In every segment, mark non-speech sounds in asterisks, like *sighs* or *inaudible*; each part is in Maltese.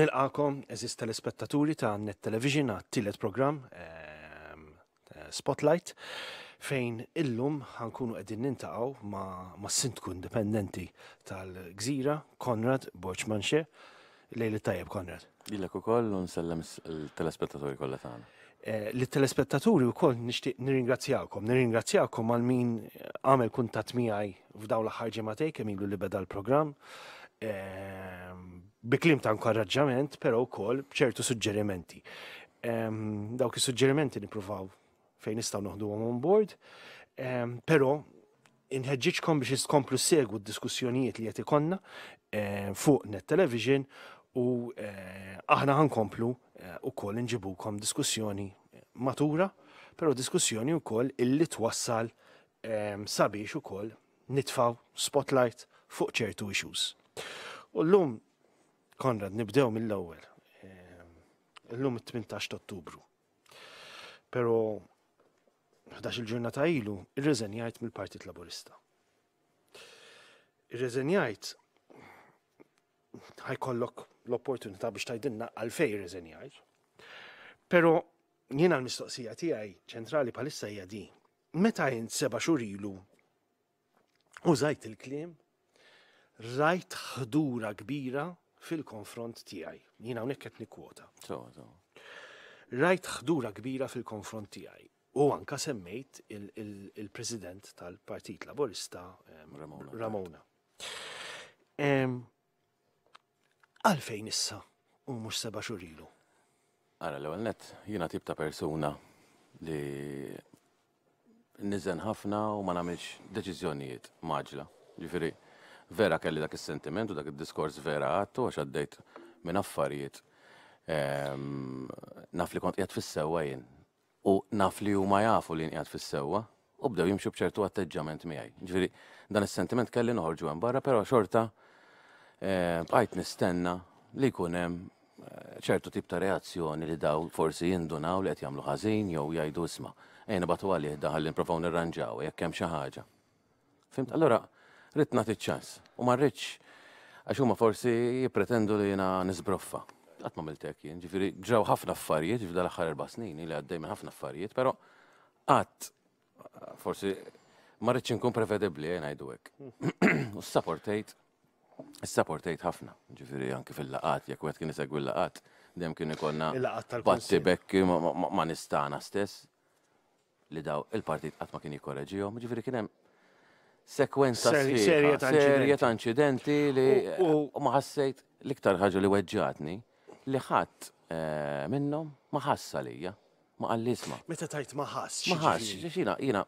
Nilqakom, eżist telespettaturi ta' Net Television għat tillet program ehm, eh, Spotlight fejn illum ħankunu qegħdin nintaqgħu ma', ma sindku indipendenti tal-Gżira Konrad Borchmanxe. Lejli tajjeb Konrad. Lilek ukoll u nsellem il-telespettatori kollha tagħna. Eh, l-telespettaturi u koll nishtiq nirringrazzjakom, nirringrazzjakom għal min għamel kuntat miħaj f'daw l-ħarġi matej kemmilu li beda l-program ehm, biklim ta' nkorraġġament, pero wkoll bċertu suġġerimenti. Um, dawk is-suġġerimenti nippruvaw fejn nistgħu noħduhom on board, um, però inħeġġiġkom biex iskomplu segu d-diskussjonijiet li qed ikonna ehm, fuq net television u eh, aħna ħankomplu eh, eh, wkoll u nġibukom diskussjoni matura, pero diskussjoni u illi twassal sabiex u koll nitfaw spotlight fuq ċertu issues. U l-lum Konrad, nibdew mill-ewwel. Ehm, illum it-18 Ottubru. Pero 11 il-ġurnata ilu irreżenjajt mill-Partit Laburista. Irreżenjajt ħajkollok l-opportunità biex tajdinna għalfej irreżenjajt. Pero jiena l-mistoqsija tiegħi ċentrali palissa hija di. Meta jint seba xhur ilu użajt il-kliem, rajt ħdura kbira fil-konfront tiegħi. Jien hawnhekk qed nikkwota. Rajt ħdura kbira fil-konfront tiegħi. U anka semmejt il-president il, il tal-Partit Laborista um, Ramona. Ramona. Għalfejn issa u mhux seba' xurilu. Ara l-ewwel net jiena tip ta' persuna li nizzen ħafna u ma nagħmilx deċiżjonijiet maġla. Ġifieri, vera kelli dak il-sentiment u dak il-diskors vera għattu għax għaddejt minn affarijiet. Ehm, naf li kont jgħat fis-sewa jien. U naf li huma jafu li jgħat fis u bdew jimxu bċertu atteġġament miegħi. Ġviri, dan is-sentiment kelli noħorġu hemm barra, però xorta ehm, għajt nistenna li jkun hemm eh, ċertu tip ta' reazzjoni li daw forsi jindunaw li qed jagħmlu ħażin jew jgħidu sma. ejna batu għalli daħallin nipprofaw nirranġaw, jekk hemm xi ħaġa. Fimt, allora ritna nagħti ċans. U ma rridx għax huma forsi jippretendu li jiena nisbroffa. Qatt ma miltek jien, ġifiri ġraw ħafna affarijiet ġifiri l-aħħar erba' snin li għaddej minn ħafna affarijiet, però qatt forsi ma nkun inkun prevedibbli jdu eh, ngħidu hekk. *clears throat* U s sapportajt s sapportajt ħafna, ġifiri anki fil-laqat, jekk wieħed kien isegwi l-laqat, dem kien ikonna batti bekki ma nistana stess li daw il-partit qatt ma kien jikkoreġihom, ġifiri kien hemm sekwenza serje ta' incidenti li eh, maħassajt l-iktar ħaġa li weġġatni li ħadd eh, minnhom ma ħassa lija, ma qal Meta tajt ma ħass. Ma xina, jina,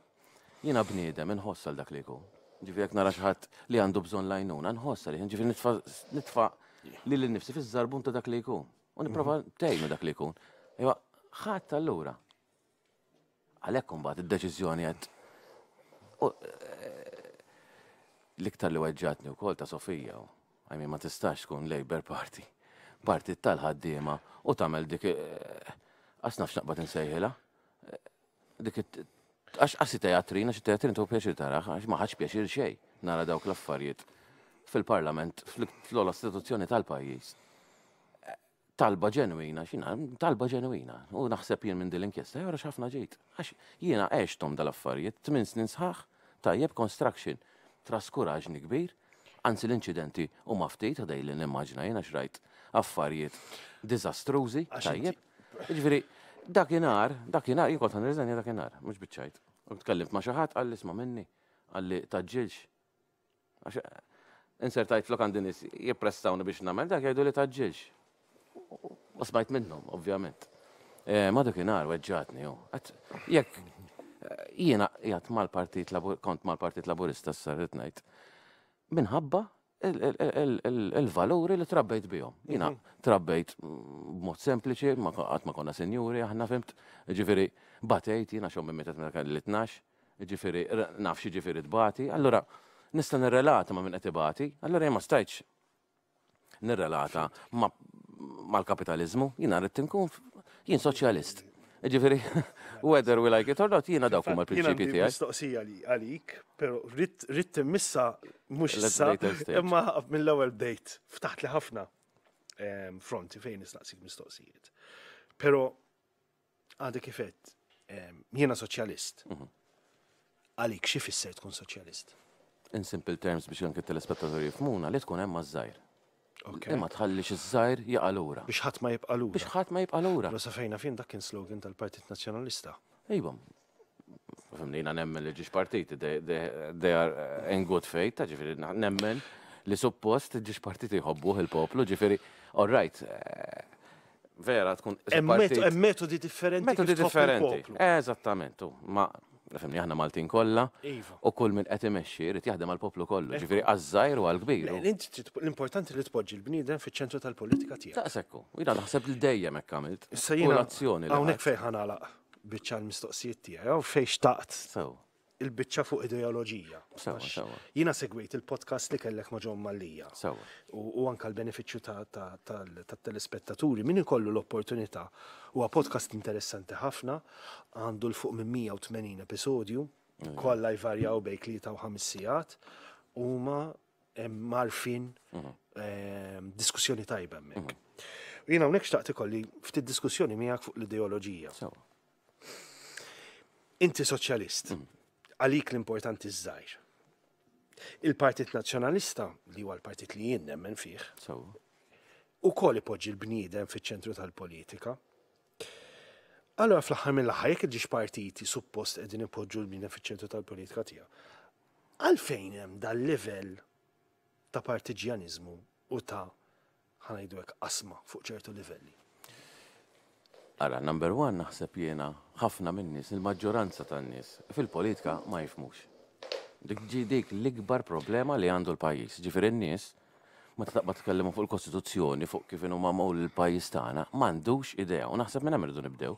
jina bniedem inħossal dak li jkun. Ġifir jek nara xaħat li għandu bżonn lajnuna, nħossal, ġifir nitfa' nitfa' li l-nifsi fiż-żarbun ta' dak li jkun. U nipprova mhm. tgħinu dak li jkun. Ewa, iva, ħadd allura. Għalhekk bat id-deċiżjoni għed. Eh, L-iktar li weġġatni u kol ta' Sofija, għajmi ma tistax tkun Labour Party, parti tal-ħaddima u tamel dik eh, għasnaf xnaqbat nsejħela? Eh, dik għax għassi teatrin, għax teatrin tu pjaċir taraħ, għax maħħax pjaċir xej, nara dawk l-affarijiet fil-parlament, fl-ola istituzzjoni tal-pajis. Eh, talba ġenwina, xina, talba ġenwina. U naħseb jien minn dil-inkjesta, jgħu ħafna ġejt. Għax jiena eċtom dal-affarijiet, 8 snin sħax, tajjeb construction traskuraġni kbir, anzi l-inċidenti u maftit għadaj li n-immaġna jena xrajt affarijiet dizastruzi, tajjeb. Ġviri, dakinar, dakinar, jikot għan rizan dakinar, mux bitċajt. U tkellimt ma maċaħat għalli sma minni, għalli taġġilx. Insertajt flok dinis jiprestawni biex namel, dak jgħidu li taġġilx. U smajt minnum, ovvjament. Eh, ma dakinar, weġġatni, Jek jiena jgħat mal-partit kont mal-partit laburista s-sarrit najt. Minħabba il-valuri li trabbejt bihom. Jiena mhm. trabbejt mod sempliċi, għat ma konna senjuri, aħna fimt, ġifiri, batejt, jiena xom minn metet l-12, ġifiri, nafxie ġifiri tbati, allora nista nirrelata ma minn etibati, allora jema stajċ nirrelata ma l-kapitalizmu, jiena rrit kun jien soċjalist. Ġifiri, *laughs* whether we like it or not, jina dawk huma l-prinċipi tiegħek. Mistoqsija li għalik, però rrid missa mhux issa, imma mill-ewwel date ftaħt li ħafna ehm, fronti fejn nistaqsik mistoqsijiet. Però għadek kifet, ehm, jiena soċjalist. Mhm. Għalik xi fisser tkun soċjalist? In simple terms biex anke telespettatori jifmuna li tkun hemm mażajr. Imma tħallix iż-żajr jaqa' lura. Biex ħadd ma jibqa' lura. Biex ħadd ma jibqa' lura. Rosa fejna fin dak kien slogan tal-Partit Nazzjonalista. Ejwa. Fimni nemmen li ġiex partiti, they are uh, in good faith, ta' ġifiri nemmen li suppost ġiex partiti jħobbuh il-poplu, ġifiri, all right, uh, vera tkun. Metodi differenti. Metodi differenti. Eżattament, ma Fimni aħna Maltin kollha. Iva. U kull min qed imexxi jrid jaħdem għall-poplu kollu, ġifieri għaż-żgħir u għall-kbir. L-importanti li tpoġġi l-bniedem fiċ-ċentru tal-politika tiegħek. Taqsekku, jiena naħseb li dejjem hekk għamilt. Issa jiena hawnhekk fejn ħanalaq biċċa l-mistoqsijiet tiegħi, jew fejn xtaqt il-bicċa fuq ideoloġija. Jina segwit il-podcast li kellek ma' Mallija. U anka l-beneficju tal-telespettaturi, min ikollu l-opportunità. Huwa podcast interessanti ħafna, għandu l-fuq minn 180 episodju, kolla jvarjaw bej klita u ħamissijat, u ma marfin mhm. diskussjoni tajba mek. Mhm. Jina unek xtaqt ikolli ftit diskussjoni miegħek fuq l-ideoloġija. Inti soċjalist. Mhm għalik l-importanti ż Il-Partit Nazzjonalista, li huwa l-partit li jien nemmen fih, u koll ipoġġi l-bniedem fiċ-ċentru tal-politika. Allora fl-aħħar mill-aħħar jekk ġiex partiti suppost qegħdin ipoġġu l-bniedem fiċ-ċentru tal-politika tiegħu. Għalfejn hemm dal-livell ta' partiġjaniżmu u ta' ħanajdu qasma fuq ċertu livelli. Ara, number one naħseb jena ħafna minnis, il-maġġoranza tan nies fil-politika ma jifmux. Dik ġi dik l-ikbar problema li għandu l-pajis. Ġifir n-nies, ma t tkellimu fuq il-Kostituzzjoni, fuq kif inhu mawl l pajis tagħna, m'għandux idea u naħseb minn hemm nibdew.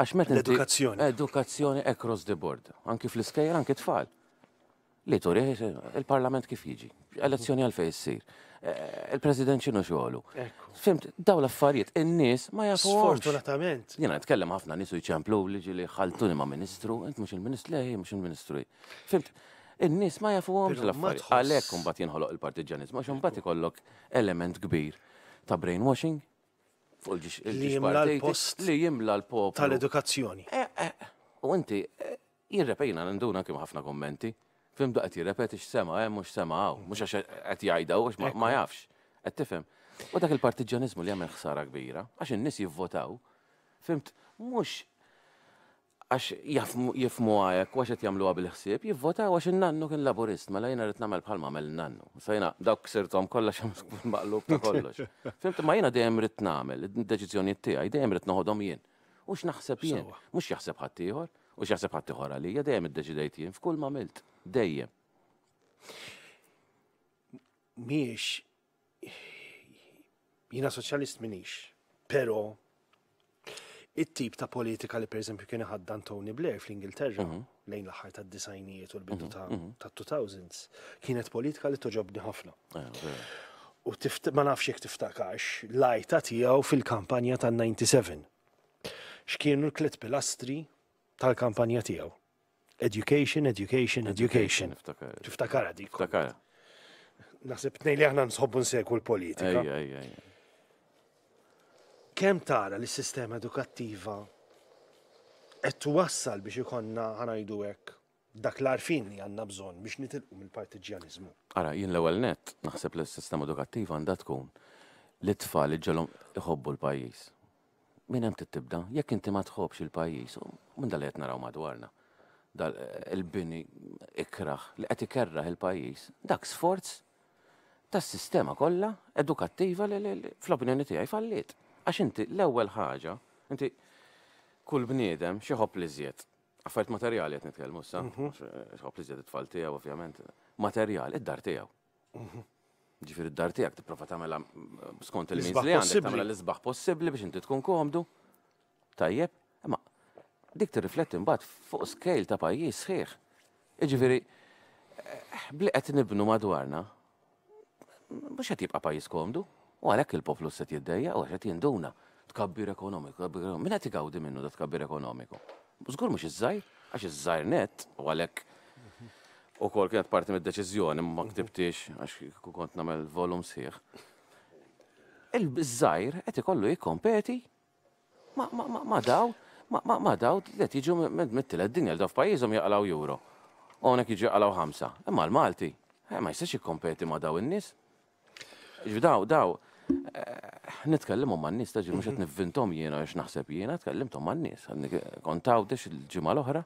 Għax meta L-edukazzjoni. Edukazzjoni across the board. Anki fl-iskejjer, anki tfal. Li turi il-Parlament kif jiġi. Elezzjoni għalfej issir. Eh, il-president xinu xoħlu. Fimt, daw l-affarijiet, in-nis ma jafux. Sfortunatament. Jena nitkellem ħafna nisu jċemplu li ġili ma' ministru, int mux il-ministru, leħi mux il-ministru. Fimt, in-nis ma jafu għom l-affarijiet. Għalek kumbat jinħoloq il-partiġanizmu, għax bat ikollok element kbir ta' brainwashing fuq il-ġiġ l-post li jimla l-pop. Tal-edukazzjoni. Eh, eh, u inti, jirrepejna ninduna kim ħafna kommenti. Fim da qed jirrepeti sema' hemm eh, mhux sema hawn, mhux għax qed jgħidaw għax ma jafx. Qed tifhem. U dak il-partiġanizmu li jagħmel ħsara kbira, għax in-nies jivvotaw, fimt, mhux għax jifmu għajek, għax għet jamlu għabil ħsieb, jivvotaw għax il-nannu kien laburist, mela jina rrit namel bħalma mel nannu. Sajna, dawk sirtom kollox għamskun maqlub ta' kollox. *laughs* Fimt, ma jina dejjem rrit namel, id-deċizjoni tijaj, dejjem rrit noħodom jien. Ux naħseb jien, mux jaħseb ħattijħor, u jaħseb ħattijħor għalija, dejjem id-deċidejt jien, f'kull ma milt dejjem. Miex, jina soċjalist minix, pero it-tip ta' politika li per eżempju kien ħadda Tony Blair fl-Ingilterra mhm. lejn l-aħħar ta' disajnijiet u l-bidu mhm. ta' 2000s mhm. kienet politika li toġobni ħafna. Ah, u ma nafx jekk tiftakax lajta tiegħu fil-kampanja tan-97. X'kienu l klet pilastri tal-kampanja tiegħu. Education, education, education. Tiftakara dik. Tiftakara. Nasib tnej li aħna nsħobbu nsegwu l-politika. Kem tara li s-sistema edukattiva qed twassal biex ikonna ħanajdu hekk dak l-arfin li għanna bżon biex nitilqu mill partiġjaniżmu Ara, jien l-ewwel net naħseb li s-sistema edukattiva għandha tkun li tfal ġelhom iħobbu l-pajjiż. Min hemm tibda? jekk inti ma tħobbx il-pajjiż, minn dal qed naraw madwarna dal il-bini ikraħ li qed ikerraħ il-pajjiż. Dak sforz tas-sistema kollha edukattiva li fl-opinjoni tiegħi falliet. Għax inti l-ewwel ħaġa, inti kull bniedem xi ħobb li żjed. Affarijiet materjali qed nitkellmu sa, mhm. xi ħobb li żjed it-tfal tiegħu ovvjament. Materjal id-dar tiegħu mhm. ġifir id-dar tiegħek t-profa mm, skont il-mizli għandek tagħmel l-izbaħ possibli biex inti tkun komdu. Tajjeb, dik tirrifletti mbagħad fuq skejl ta' pajjiż sħiħ. Jiġifieri bli qed nibnu madwarna mhux qed jibqa' pajjiż komdu, u għalhekk il-poplu se jiddejja u qed jinduna tkabbir ekonomiku, min qed igawdi minnu da tkabbir ekonomiku. Żgur mhux iż-żgħir, għax iż-żgħir net u għalhekk u kol kienet parti mid-deċiżjoni ma ktibtix għax kont nagħmel volum sħiħ. Il-żgħir qed ikollu jikkompeti ma daw Ma daw, t-let jiġu mittila d-dinja l-daw f'pajizom jaqlaw euro. Onek jiġu jaqlaw ħamsa. Imma l-Malti, eh, ma jistax jikkompeti ma daw n-nis. Daw, daw, eh, nitkellimu ma n-nis, taġi mux mhm. nivvintom jiena għax naħseb jiena, tkellimtom ma n-nis. Kontaw dex il-ġimma l-oħra,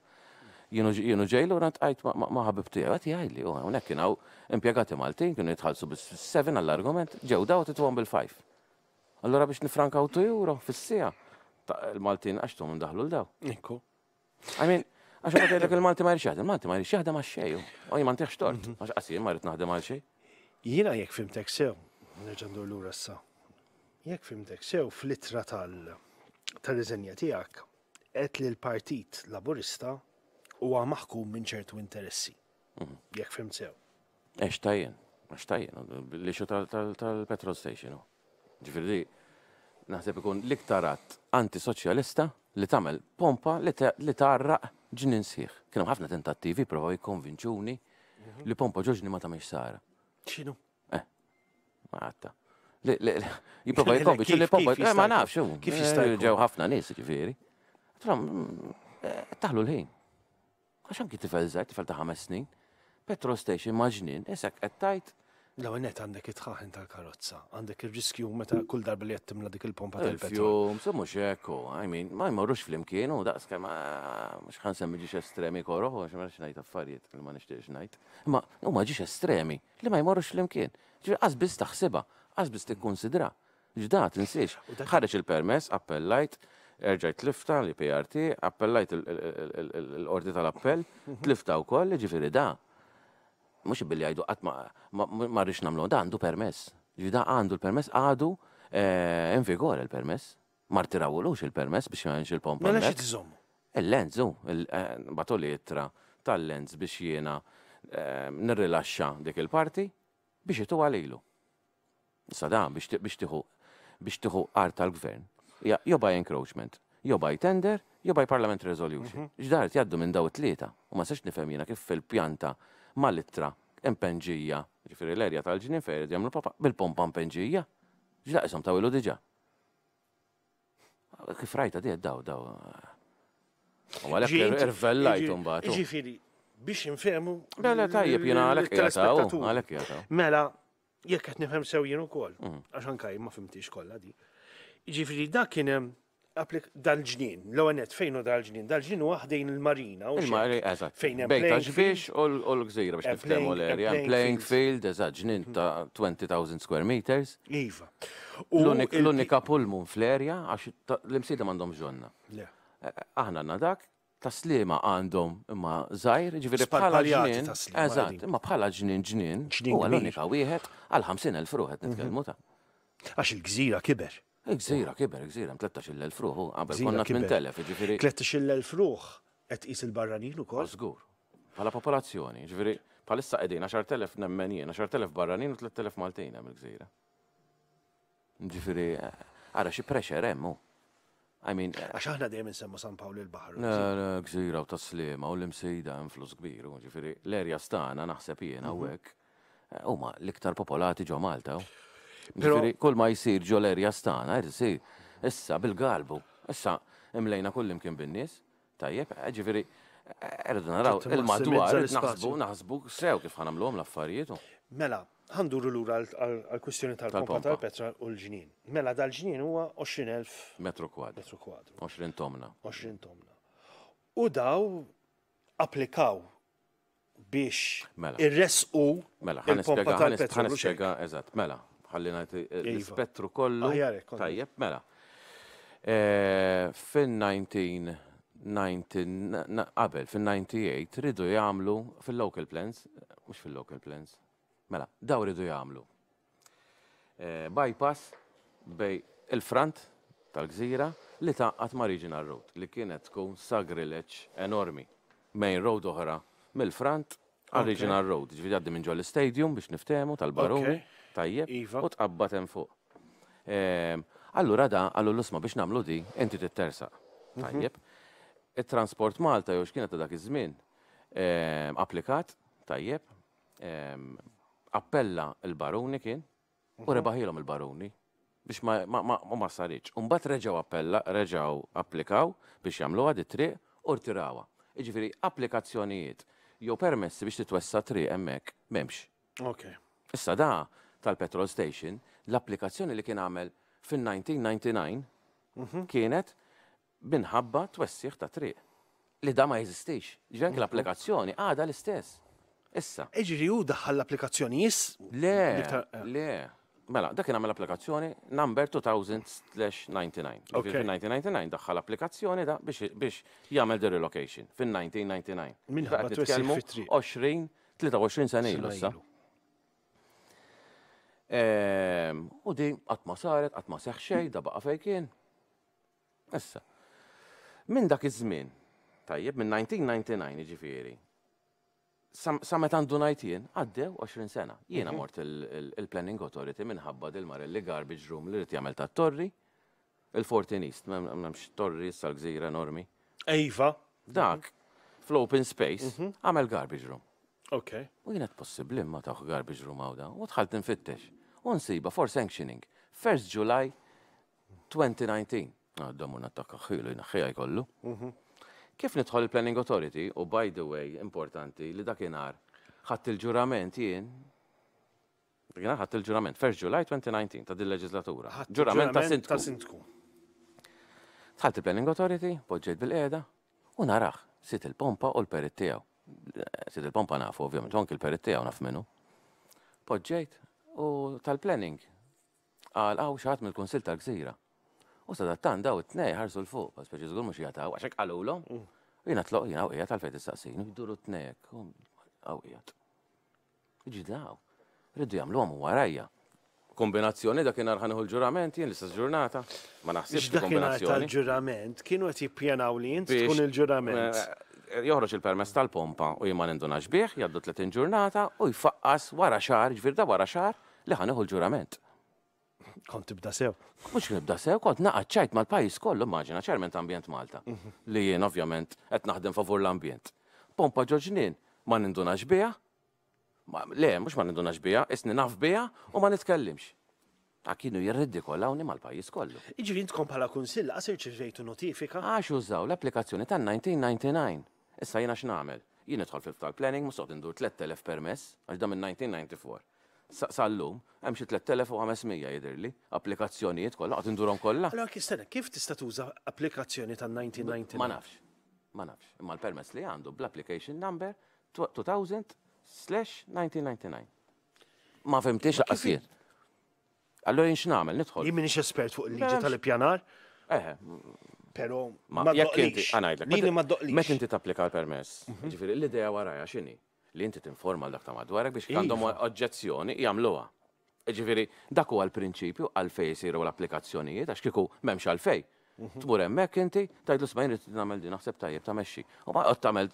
jienu ġejlu rant għajt ma ħabib tijaj, għati għajli, unek oh, kienaw impiegati Maltin, kienu jitħalsu bis-7 għall-argument, ġew daw t bil-5. Allora biex nifrankaw tu euro fis-sija il-Maltin għaxtum daħlu l-daw. Ikku. I mean, għax għad għedek il-Malti ma jirxaħda, il-Malti ma jirxaħda ma xej, u jman teħx tort, mhm. għax għasir ma rrit naħdem għal xej. Jina jek fimtek sew, neġandu l-ura s-sa, jek fimtek sew fl-itra tal-riżenja tijak, għet li l-partit laburista u għamaxku minn ċertu interessi. Mhm. Jek fim sew. Eċtajjen, eċtajjen, li xo tal-petrol station. Ġifirdi, naħseb ikun liktarat antisoċjalista li tagħmel pompa li tarraq ġinin sħiħ. hemm ħafna tentattivi provaw jikkonvinċuni li pompa ġoġni ma tamiex sara. ċinu? Eh, ma għatta. *laughs* Jiprofa jikkonvinċu li pompa, eh, ma nafx, kif eh, jistaj. Ġew ħafna nis, ġifiri. Mm, eh, taħlu l-ħin. Għaxan kif tifel zaħt, tifel ta' ħames snin. Petrol station maġnin, qed tajt. L-għanet għandek it tal-karozza, għandek il-riskju meta kull darba li la dik il-pompa tal-petrol. Fjum, mux xekku, I mean, ma jmorrux fl-imkienu, daqs kema, mux ħan semmi ġiġ estremi koroħu, għax marrux najt affarijiet, li ma nishtiġ najt. Ma, u ma ġiġ estremi, li ma jmorrux fl-imkien. Ġiġ għazbis taħseba, għazbis tikkonsidra. Ġdat, nsiex. Ħarġ il-permess, appellajt, erġajt tlifta li PRT, appellajt l-ordi tal-appell, tlifta u koll, ġifiri da' mux billi għajdu għat ma rrix namlu, da għandu permess. Ġida għandu l-permess, għadu eh, invigor l permess Mar tirawulux il-permess biex jgħanx il-pompa. Mela xie tizommu? Il-lenzu, eh, li jittra tal-lenz biex jena eh, nirrilaxxa dik il-parti biex jitu għalilu. Sada biex tiħu biex tiħu art tal-gvern. Jo by encroachment, jo by tender, jo by resolution. Mhm. Ġdart jaddu minn daw it-tlieta u ma sex nifhem jiena kif fil-pjanta mal-ittra, empenġija, ġifiri l-erja tal-ġiniferi, jamlu papa, bil-pompa mpenġija, ġlaq jisom tawilu diġa. Ah, kif rajta di daw, daw. Għalek irvellajt batu. Ġifiri, biex nfemu. Mela tajjeb jina għalek jataw, għalek jataw. Mela, jekk qed nifhem sew jenu ukoll, mm. għax kaj ma fimtix kollha di. Ġifri dak kien hemm applik dal-ġnien, l-għanet fejnu dal-ġnien, dal-ġnien u għahdejn il-marina. Il-marina, eżat. Fejn jem. Bejta ġbiex u l-gżira biex niftemu l-erja. Playing field, eżat, ġnien hmm. ta' 20,000 square meters. Iva. L-unika pulmun fl-erja, għax l-imsida mandom ġonna. Eh, eh, aħna nadak, slima għandhom imma zaħir, ġviri bħala ġnien. Eżat, imma bħala ġnien ġnien. U għal-unika wieħed għal-50,000 ruħet nitkelmu ta' mhm. għax il-gżira kiber. Gżira, kiber, gżira, 13.000 fruħ għabel konna 8.000, Tletta 13.000 fruħ et is il-barranin u kol? Għazgur, pala popolazzjoni, ġifiri, palissa telef 10.000 nemmenjen, 10.000 barranin u 3.000 maltejn għamil gżira. Ġifiri, għara eh, xie pressure emmu. I mean. Eh, Għax aħna dejjem nsemmu San Pawl il-Bahar. Na, na, gżira u taslima u l-imsejda influss kbir, ġifiri, l-erja stana naħseb jena u mhm. hekk. Eh, huma l-iktar popolati ġo Malta. Kull ma jisir ġolerja stana, jisir, issa bil-galbu, issa imlejna kullim kien bin-nies, tajjeb, eh, ġifiri, erdu eh, naraw, il-madwar, naħsbu, naħsbu, sew kif ħanamluhom l-affarijiet. Mela, ħanduru l-ura għal-kwestjoni tal-pompa tal-petra u l-ġinin. Mela dal-ġinin huwa 20.000 metru kwadru. Metru kwadru. 20 tomna. 20 tomna. U daw applikaw biex mela. ir-resqu mela, il-pompa tal-petra. Mela, eżatt, mela, ħalli ngħid l-ispettru iva. kollu. Tajjeb, mela. Eh, Fin-19 qabel, fin-98, ridu jagħmlu fil-local plans, mhux fil-local plans. Mela, daw ridu jagħmlu. Eh, bypass bej il-front tal-gżira li taqqat ma' Regional Road li kienet tkun sagrileċ enormi. Main Road oħra mill-front għal Regional Road. Ġvidi għaddi minn ġol stadium biex niftemu tal-barun. Tajjeb. Iva. U tqabba hemm fuq. Ehm, allura da, għallu l-usma biex namlu di, enti t-tersa. Mhm. Tajjeb. Il-Transport Malta jew x'kienet ta' dak iż-żmien ehm, applikat, tajjeb, ehm, appella il-baruni kien u mhm. rebaħilhom il-baruni biex ma ma sarriċ. Umbat reġaw appella, reġaw applikaw biex jagħmluha it triq u rtirawa. Iġifiri, applikazzjonijiet jew permessi biex titwessa triq hemmhekk m'hemmx. Ok. Issa da tal-petrol station, l-applikazzjoni li kien għamel fin-1999 mhm. kienet minħabba twessiħ ta' triq. Li da ma jizistix. Ġvenk mhm. l-applikazzjoni għada l-istess. Issa. Eġri u daħħal l-applikazzjoni jis? Le, eh. le. Mela, dak kien għamel applikazzjoni number 2000/99. Fin-1999 daħħal applikazzjoni da biex jagħmel the relocation fin-1999. Minħabba twessiħ fit-triq. 20 23 sena ilu issa. Ehm, u di għatma saret, għatma seħxej, da baqa fejkien. Issa. Minn dak iż-żmien, tajjeb, minn 1999 ġifiri, sa meta għandu najtien, għaddew 20 sena. Jiena mhm. mort il-Planning Authority minħabba dil li Garbage Room li rrit jagħmel ta' torri, il fortin East, m'hemmx torri sal gżira normi. Ejfa. Iva. Dak, fl-open space, mhm. għamel garbage room. Ok. U jienet possibli ma taħu garbage room da. U tħalt nfittex. U nsiba for sanctioning. 1st July 2019. Għaddamu ah, nattakka xilu jnaxħija kollu. Mhm. Kif nidħol il-Planning Authority, u by the way, importanti, li dakinar ħadd il-ġurament jien Dakinar ħadd il-ġurament, 1 July 2019 ta' din leġislatura. Ġurament ta' sintku. Tħalt il-Planning Authority, poġġejt bil-qeda, u narax, sit il-pompa u l-perit tiegħu. Sid il-pompa nafu, ovvijament, għonk il-perit tijaw naf minnu. Poġġejt u tal-planning għal għaw xaħat mill-konsil tal-gżira. U sadattan daw it-nej ħarsu l-fuq, għas peċi zgur mux jgħataw, għaxek għalulom, mm. jina t-loq jina għawija tal-fejt t-saqsin, jiduru t-nejek, għawija. Iġi daw, rridu jgħamlu għamu warajja. Kombinazzjoni da kien arħanħu l-ġurament, jien l-istess ġurnata. Ma naħsibx kombinazzjoni. Ġurament, kienu għati pjanaw li jint tkun il-ġurament. Eh, joħroġ il-permess tal-pompa u jimman nindunax bih, jaddu 30 ġurnata u jfaqqas wara xar, ġvirda wara xar, li ħaneħu l-ġurament. Kont tibda sew. Mux nibda sew, kont ma mal-pajis kollu, maġina, ta' ambjent Malta. Li jien ovvjament qed naħdem favur l-ambjent. Pompa ġoġnin, ma nindunax biha, le, mux ma nindunax biha, isni naf u ma nitkellimx. Ta' kienu jirriddi kolla unni mal-pajis kollu. Iġri intkom bħala kunsilla, għasir ċirrejtu notifika? Għax użaw l-applikazzjoni ta' 1999. Issa jena x'namel? Jien idħol fil-ftar planning musoq indur 3000 permess għal da minn 1994. Sallum, hemm xi 3500 jidhirli, applikazzjonijiet kollha qed indurhom kollha. Allora kistena, kif tista' tuża applikazzjoni tan-1990? Ma nafx. Ma nafx. Imma l-permess li għandu bl-application number 2000/1999. Ma fimtix laqasir. Allora jinx nagħmel nidħol. Jien minix espert fuq il-liġi tal-ippjanar? Eħe, eh, Pero ma jekk inti għanajdlek. ma Met inti tapplika l-permess. Mhm. Ġifieri l-idea waraja x'inhi? Li inti tinforma l-dak ta' madwarek biex iva. għandhom oġġezzjoni jagħmluha. Ġifieri dak huwa l-prinċipju għalfej jsiru l-applikazzjonijiet għax kieku m'hemmx għalfej. Mhm. Tmur hemmhekk inti tgħidlu smajn irid nagħmel din naħseb tajjeb ta' mexxi. U ma qgħod tagħmel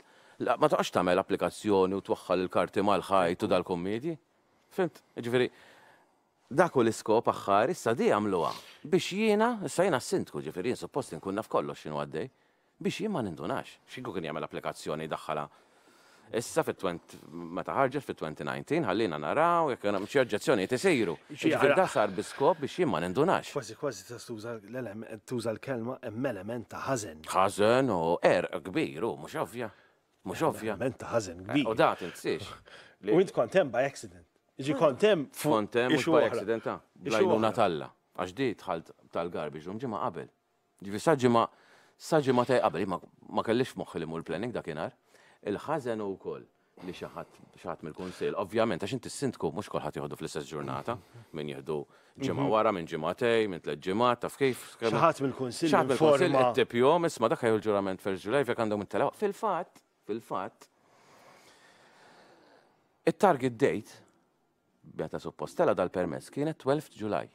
ma toqgħodx tagħmel applikazzjoni u twaħħal il-karti mal ħajtu dal-kummedji. Fint? Ġifieri dak u l-iskop aħħar, issa di għamluwa. Biex jiena, issa jiena s-sintku ġifirin, suppost nkunna naf xinu għaddej, biex jien ma nindunax. Xinku kien jagħmel applikazzjoni daħħala. Issa fit-20, meta ħarġet fit-2019, ħallina naraw, jekk hemm xi oġġezzjoni tisiru. Ġifier da sar biskop biex jien ma nindunax. Kważi kważi tuża l-kelma hemm element ta' ħazen. Ħażen u er kbir u mhux ovvja. Mhux ovvja. Element ta' eh, kbir. U da tinsiex. U int kont by accident. Ġi kontem fuq. Kontem u xbaj akcidenta. Blajnuna Għax di tħalt tal-garbi ġum ġimma qabel. Ġifi saġima saġġima taj qabel. Ma kellix moħħi li l planning dakinar. Il-ħazen u koll li xaħat xaħat mill-konsil. Ovvjament, għax inti sindku mux kolħat jħoddu fl-istess ġurnata, minn jihdu ġimma mhm. wara, minn ġimatej, minn tlet ġimat, taf kif. Xaħat mill-konsil. Xaħat mill-konsil, it-tip jom, isma dak l-ġurament fil ġulaj jek għandhom il-telaw. Fil-fat, fil-fat, it-target date bjata suppostela dal-permess kienet 12 July.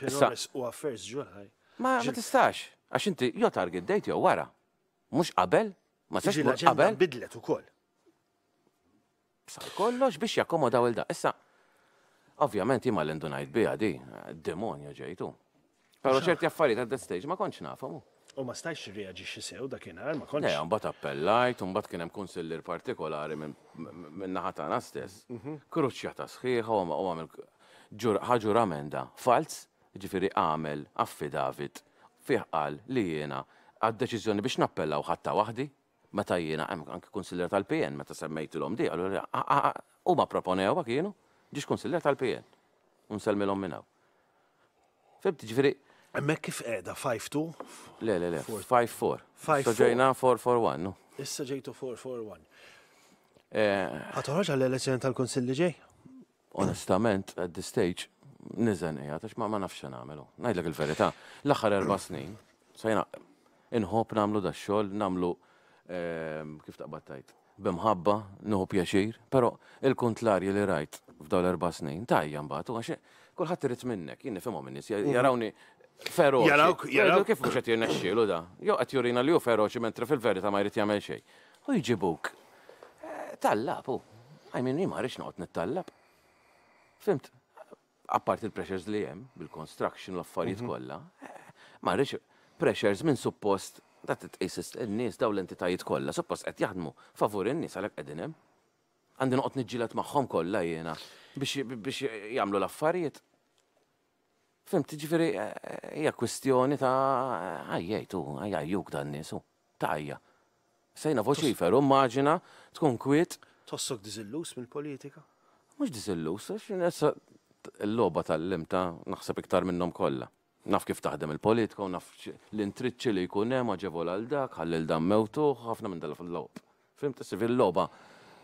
Issa. U għaffers July. Ma ma tistax, għax inti jo target date jew wara. Mhux qabel, ma sax qabel. Bidlet ukoll. Sa kollox biex jakkomodaw il-da. Issa, ovvjament jima l-indunajt bija di, demonja ġejtu. Pero ċerti affarijiet għad that stage ma konċ nafamu. U ma stajx reagġi sew dakinhar ma konċ. Ja, mbagħad appellajt, mbagħad kien hemm partikolari minn naħata tagħna stess. Mhm. Kruċċja ta' sħiħa u għamil ħaġu ramenda falz, ġifiri għamel affidavit fih qal li jiena għad-deċiżjoni biex nappellaw ħatta waħdi meta jiena hemm anke konsillir tal-PN meta semmejtilhom di, allura huma proponew kienu ġiex konsillir tal-PN. Unselmilhom minnaw. Fibti ġifiri, Emmek kif edha, 5-2? Le, le, le, 5-4. So ġejna 4-4-1, no? Issa ġejtu 4-4-1. Għatħorġ eh. għall-elezzjoni tal-Konsilli ġej? Onestament, at this stage, eja, tax ma ma nafxa namelu. Najdlek il-verita, l-axar erba snin, sajna, inħob namlu da xol, namlu, ehm, kif taqbattajt, bimħabba, nħu pjaċir, pero il-kontlarji li rajt f'dawl erba snin, tajja mbagħad għaxe kulħadd irid minnek, jien nifhimhom in mhm. jarawni Feroċi. Jarawk, jarawk. Kif mux għet jirnexxilu da? Jo għet li ju feroċi mentre fil-verita ma jrit jagħmel xej. U jġibuk. Eh, tallab, u. Għajmin jima rix noqt nittallab. Fimt? għapart il-pressures li jem, bil-construction l-affarijiet mhm. kolla, eh, ma rix pressures minn suppost da t-tqisis il-nis daw l-entitajiet kolla, suppost qed jaħdmu favur il-nis għalek għedinem. Għandin qot nġilat maħħom kolla jena biex jagħmlu l-affarijiet. Fim, tiġifiri, eh, eh, hija kwestjoni ta' għajjaj juk dan nisu, ta' għajja. Sejna voċifer, maġina, tkun kwiet. Tossok dizillus mill-politika? Mux dizillus, xinessa l-loba tal-lim ta' naħseb iktar minnom kolla. Naf kif taħdem il-politika, naf l-intriċċi li jkun hemm ġevol għal dak, għallil dan mewtu, ħafna minn dal fil-lob. Fim, tessif fil loba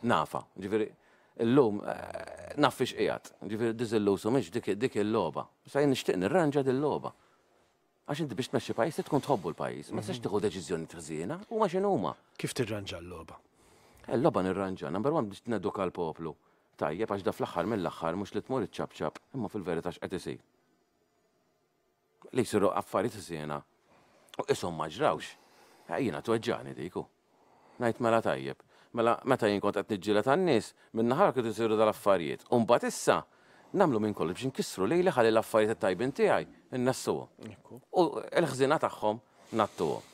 nafa. Ġifiri, Illum, eh, naffix ijat, ġifir dizillusu, miex dik il-loba. Sajn nishtiq nirranġa dil-loba. Għax inti biex tmexxi pajis, tkun tħobbu l-pajis, ma sax tieħu deċiżjoni tħżiena u ma huma. Kif tirranġa l-loba? Eh, l-loba nirranġa, number one biex neduka l-poplu. Tajjeb għax da fl-aħħar mill-aħħar mhux li tmur iċċabċab, imma fil-verità x'qed isir. Li għaffari affarijiet ħżiena u ishom ma ġrawx. t eh, tweġġani diku. Ngħid mela tajjeb. Mela, meta jien kont qed niġġiela tan-nies, minn naħar kienu jsiru tal affarijiet U mbagħad issa nagħmlu minn kollu biex nkissru lejli ħalli l-affarijiet tajbin tiegħi innassuhom. U l-ħżina tagħhom nattuhom.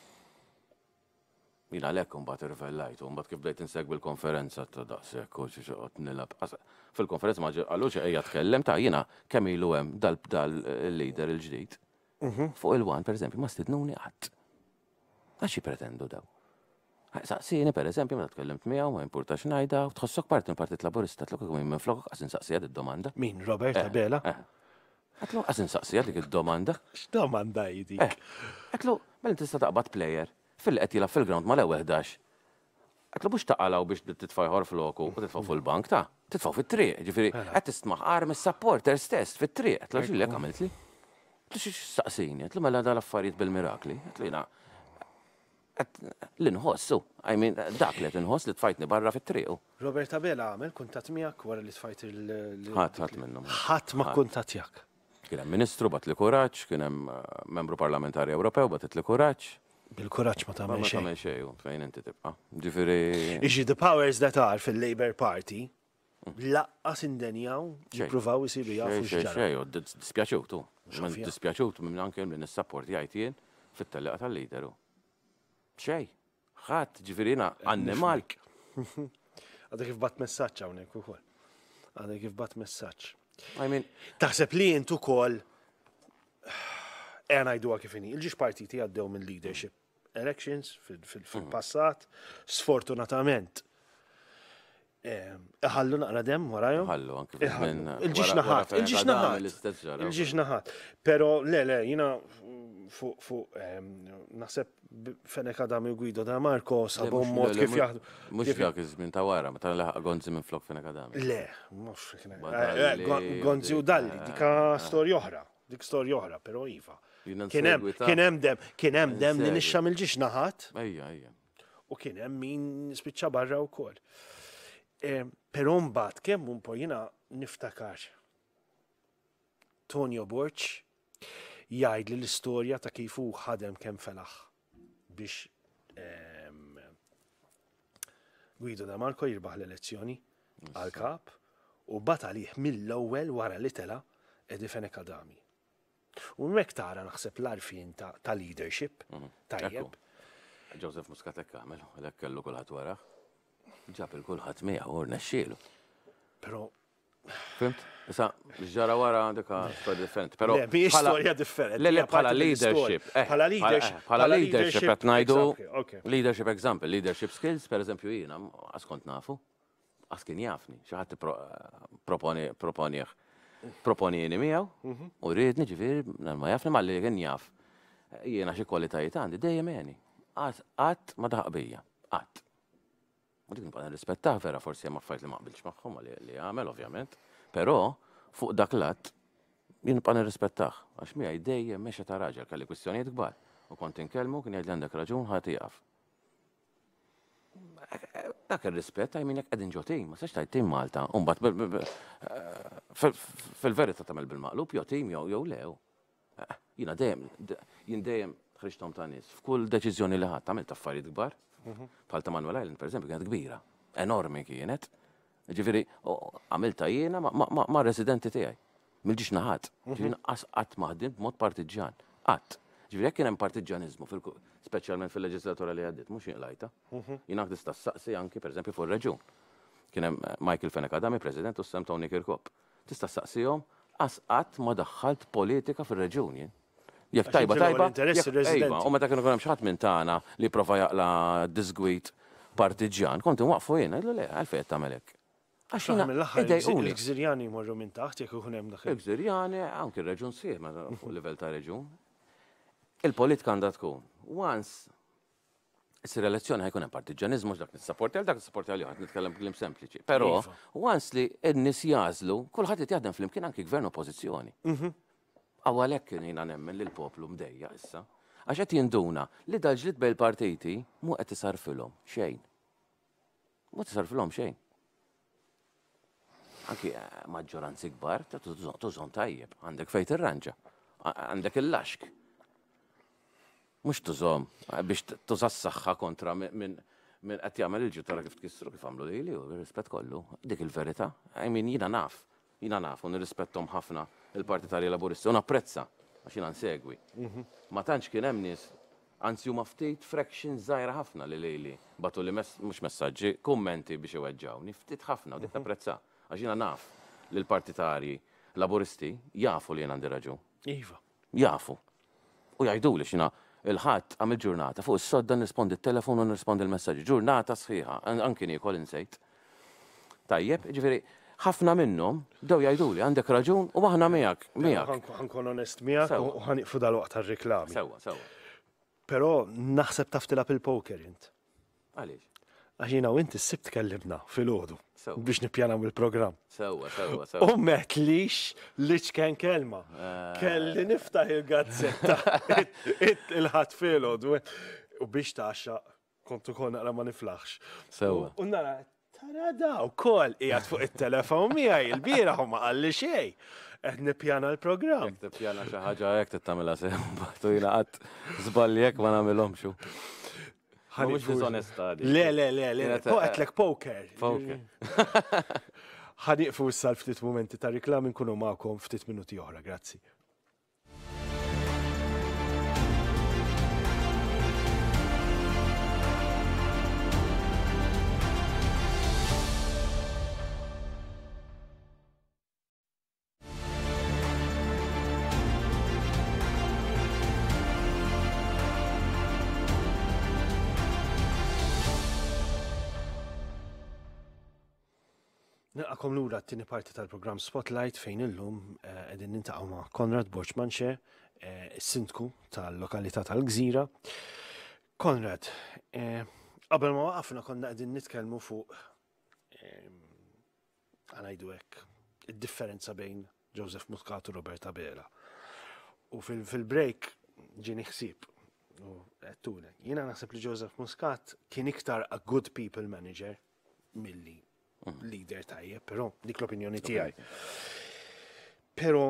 Jina għalhekk imbagħad irvellajt, u mbagħad kif bdejt insegw bil konferenza ta' daqshekk u xi xoqgħod nilab. Fil-konferenza ma għallux ejja tkellem ta' jiena kemm ilu hemm dal-leader il-ġdid. Mhm. Fuq il-wan, perempju, ma stidnuni qatt. Għax pretendu daw? Saqsini, per eżempju, ma tkellimt mija ma importax xnajda, u tħossok parti minn Partit Laburista, tlok kemm minn flokok għazin saqsija id-domanda. Min, Robert għabela? Eh, eh. Għatlu għazin saqsija dik id-domanda. X'domanda dik? Eh, għatlu, mela tista' taqbad plejer, fil-qed fil-ground ma l-ewwel 11. Għatlu biex taqalaw biex t-tfajħor floku u titfaw fil-bank ta' titfaw fit-triq, ġifieri qed mela. tistmaħ arm is-supporter stess fit-triq, għatlu x'ilek għamiltli. Għatlu x'saqsini, għatlu mela dal-affarijiet bil-mirakli, għatlu L-inħossu, I mean, dak li t-inħoss li t-fajtni barra fit-triqu. Roberta Bela għamel kuntat miegħek wara li t-fajt il- ħadd ħadd minnhom. Ħadd ma kuntat jak. Kien hemm ministru bat li kuraġġ, kien hemm uh, membru parlamentari Ewropew bat li kuraġġ. Bil-kuraġġ ma tagħmel meċe. Ma tagħmel fejn inti tibqa'. Ġifiri. Iġi the powers that are fil-Labor Party laqqas indenjaw, jippruvaw isiru jafu xejn. Xejn, Dispjaċutu. Dispjaċewtu minn anke minn is sapport jgħid jien fit-telleqa tal-lideru xej, ħadd ġifirina għannemark. Eh, *laughs* Għadek kif bat messaċ għawnek u kol. Għadek kif bat messaċ. I mean, taħseb li jintu kol *sighs* għan għajdu għakifini. Il-ġiġ partiti għaddew minn leadership elections fil-passat, sfortunatament. Ehm, iħallu naqra dem warajom? Iħallu, għanki. Il-ġiġ naħat, il-ġiġ naħat. Il-ġiġ naħat. Pero, le, le, jina fuq fuq naħseb Feneka Dami u Guido da Marko, sabom mod kif jaħdu. Mux dak iż ta' wara, ma tal Gonzi minn flok Feneka Dami. Le, mux eh, eh, Gonzi u Dalli, eh, dika storja oħra, dik storja oħra, però iva. Kien hemm dem, kienem dem li nisċa mil ġiex naħat. Ejja, ejja. U kien hemm min spiċċa barra wkoll. Però mbagħad kemm un po jina niftakar Tonio Borch, jgħid li l-istorja ta' kif ħadem kemm felaħ biex Guido da Marco jirbaħ l-elezzjoni għal kap u Batalih mill-ewwel wara li tela Edi Fenek U mek tara naħseb l-arfin ta' leadership mhm. tajjeb. Joseph Muscatek kamel, l-ek kellu kullħat wara. Ġab il-kullħat mija u rnexxielu. Pero Fimt? Issa, ġara wara għandek storja differenti. Pero, bi storja differenti. Lele, eh, eh, bħala leadership. Bħala leadership. Bħala leadership, għet najdu. Leadership example, leadership skills, per eżempju, jina, għaskont nafu, għaskin jafni, xaħat Proponi jini miegħu mhm. u rridni ġifir, ma jafni ma li kien jaf. Jiena xie kualitajiet għandi dejjem jeni. Għat ma daħqbija. għat. U dik nibqa' nirrispettaha vera forsi hemm affarijiet li maqbilx qbilx li għamel ovvjament. Però fuq dak lat jien pa nirrispettaħ għax mi dejjem meċa ta' raġel kelli kwistjonijiet kbar u kont inkellmu kien jgħid għandek raġun ħati għaf. Dak ir rispetta għaj jek qegħdin ġotim, ma sax tajtim Malta, mbagħad fil verita tagħmel bil-maqlub jew tim jew lew. Eh, jiena dejjem jien dejjem ħriċtom ta' nies f'kull deċiżjoni li ħadd tagħmel taffarijiet kbar. Bħal mhm. ta' Manuel per eżempju, kienet kbira, enormi kienet. Ġifiri, għamilta jiena ma' residenti tiegħi. Milġiġ naħat. Mhm. Ġifiri, għat maħdim b'mod partiġan. Għat. Ġifiri, jekk hemm partiġanizmu, speċjalment fil-leġislatura li għaddit, mhux jinqlajta. Jien għak tista' saqsi anki, esempio, fuq reġun. Kien hemm eh, Michael Fenekadami, President u Sam Tony Kirkop. Tista' saqsihom għat ma daħħalt politika fil-reġun jien. Jek tajba, tajba. Ejba, u meta kienu kunem xaħat minn tagħna li profa jaqla disgwit partiġjan, konti waqfu jena, l le, għalfejn tamelek. Għaxina, il-Gżirjani morru minn taħt, jek uħunem daħħi. Il-Gżirjani, anki reġun sieħ, fuq level ta' reġun. Il-politika għandha tkun. Once, Sir elezzjoni ħajkun hemm partiġanizmu dak għal dak nissapportel li ħadd nitkellem klim sempliċi. Però iva. once li n-nies jażlu, kulħadd li jaħdem flimkien anki gvern oppożizzjoni. Mhm. Għawalhekk jiena nemmen li l-poplu mdejja issa. Għax qed jinduna li dal-ġlid bejn partiti mu qed isar filhom xejn. Mu tisar filhom xejn anki eh, maġġoranzi ta' tużon tajjeb, għandek fejt ir-ranġa, għandek il-laxk. Mux tużom, eh, biex tużas saħħa kontra minn minn qed jagħmel il-ġu tara kif tkissru kif għamlu lili u rispett kollu, dik il-verità. I mean jina naf, jina naf u nirrispettom ħafna il-Partitari Laburisti u napprezza għax jiena nsegwi. Mhm. Ma tantx kien hemm nies anzi huma ftit fraction żgħira ħafna li lejli batu li mhux messaġġi, kummenti biex iweġġaw niftit ħafna u dik mhm. napprezza. Għaxina naf li l-partitari laboristi jafu li jena għandi raġun. Iva. Jafu. U jajdu li xina il-ħat il ġurnata fuq s-sodda nirrispondi il-telefon u nirrispondi il-messagġi. Ġurnata sħiħa, anki nikol insejt. Tajjeb, ġifiri, ħafna minnhom daw jajdu li għandek raġun u aħna miegħek. Miegħek. Ħankun onest miegħek u ħaniqfu dal-waqt tar-reklami. Sewwa, sewwa. Però naħseb taftilha tilab il-poker jint. Għaliex? għaxina u inti s-sibt kellimna fil-ħodu biex nipjanaw il-program. Sewa, sewa, sewa. U met lix liċ ken kelma. Eh. Kelli niftaħ il-gazzetta *laughs* il-ħat fil-ħodu u biex taħxa kontu konna naqra ma niflaħx. Sewa. U nara, tara daw, kol ijat fuq il-telefon miħaj il-bira u ma għalli xej. Eħ nipjana l-program. Eħ nipjana xaħġa, eħ t-tamela sew, *laughs* bħatu jina għat zballi ma namilom xu. Mux disonesta. Le, le, le, le. għetlek poker. Poker. *laughs* Ħaniqfu s-sal ftit momenti ta' reklam nkunu ma'kom ftit minuti oħra, grazzi. l-ura t-tini parti tal program Spotlight fejn illum eh, edin nintaqaw ma' Konrad Borċmanxe, eh, sindku tal-lokalità tal-Gżira. Konrad, eh, qabel ma waqafna konna edin nitkelmu fuq għanajdu hekk id-differenza bejn Joseph Muscat u Roberta Bela. U fil-break ġini ħsib u għettuna. Jina naħseb li Joseph Muscat kien iktar a good people manager milli leader tajjeb, però dik l-opinjoni tiegħi. Però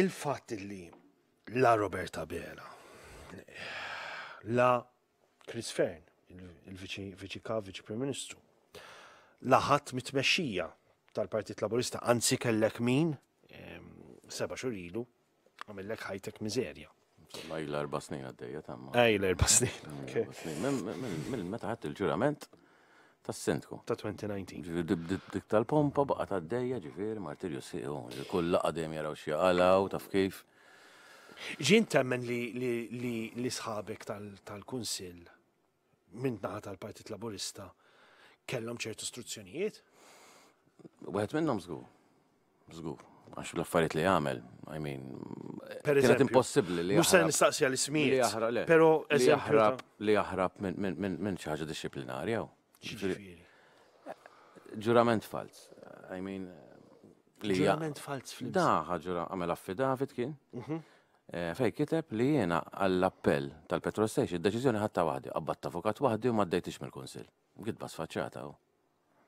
il-fatt li la Roberta Bela, la Chris Fern, il-Viċi Kav, Viċi Prim Ministru, la ħadd mitmexxija tal-Partit Laburista, anzi kellek min seba' xhur ilu għamillek ħajtek miżerja. Lajla erba' snin għaddejja tamma. Ej, l-erba' snin. Mill-meta ħadd il-ġurament, tas-sentku. Ta' 2019. Dik tal-pompa baqa ta' d-dejja ġifir, martirju siqu, kull laqadem jaraw xie għalaw, taf kif. Ġin temmen li sħabek tal-kunsil minn naħa tal-Partit Laburista kellhom ċertu istruzzjonijiet? Wieħed minnhom żgur. Żgur. Għax l-affarijiet li għamel, I mean, kienet impossibbli li. Mhux se nistaqsija l-ismijiet. Però eżempju. jaħrab li jaħrab minn xi ħaġa disciplinarja. Eh, ġurament fals. I mean, eh, li ġurament fals fil Da ġura għamel affidavit kien. Mhm. Eh, fej kiteb li jena għall-appell tal-Petrol Station, id-deċizjoni ħatta wahdi, għabbatta avukat wahdi u maddejtix mill-Konsil. Gidba sfaċċata u.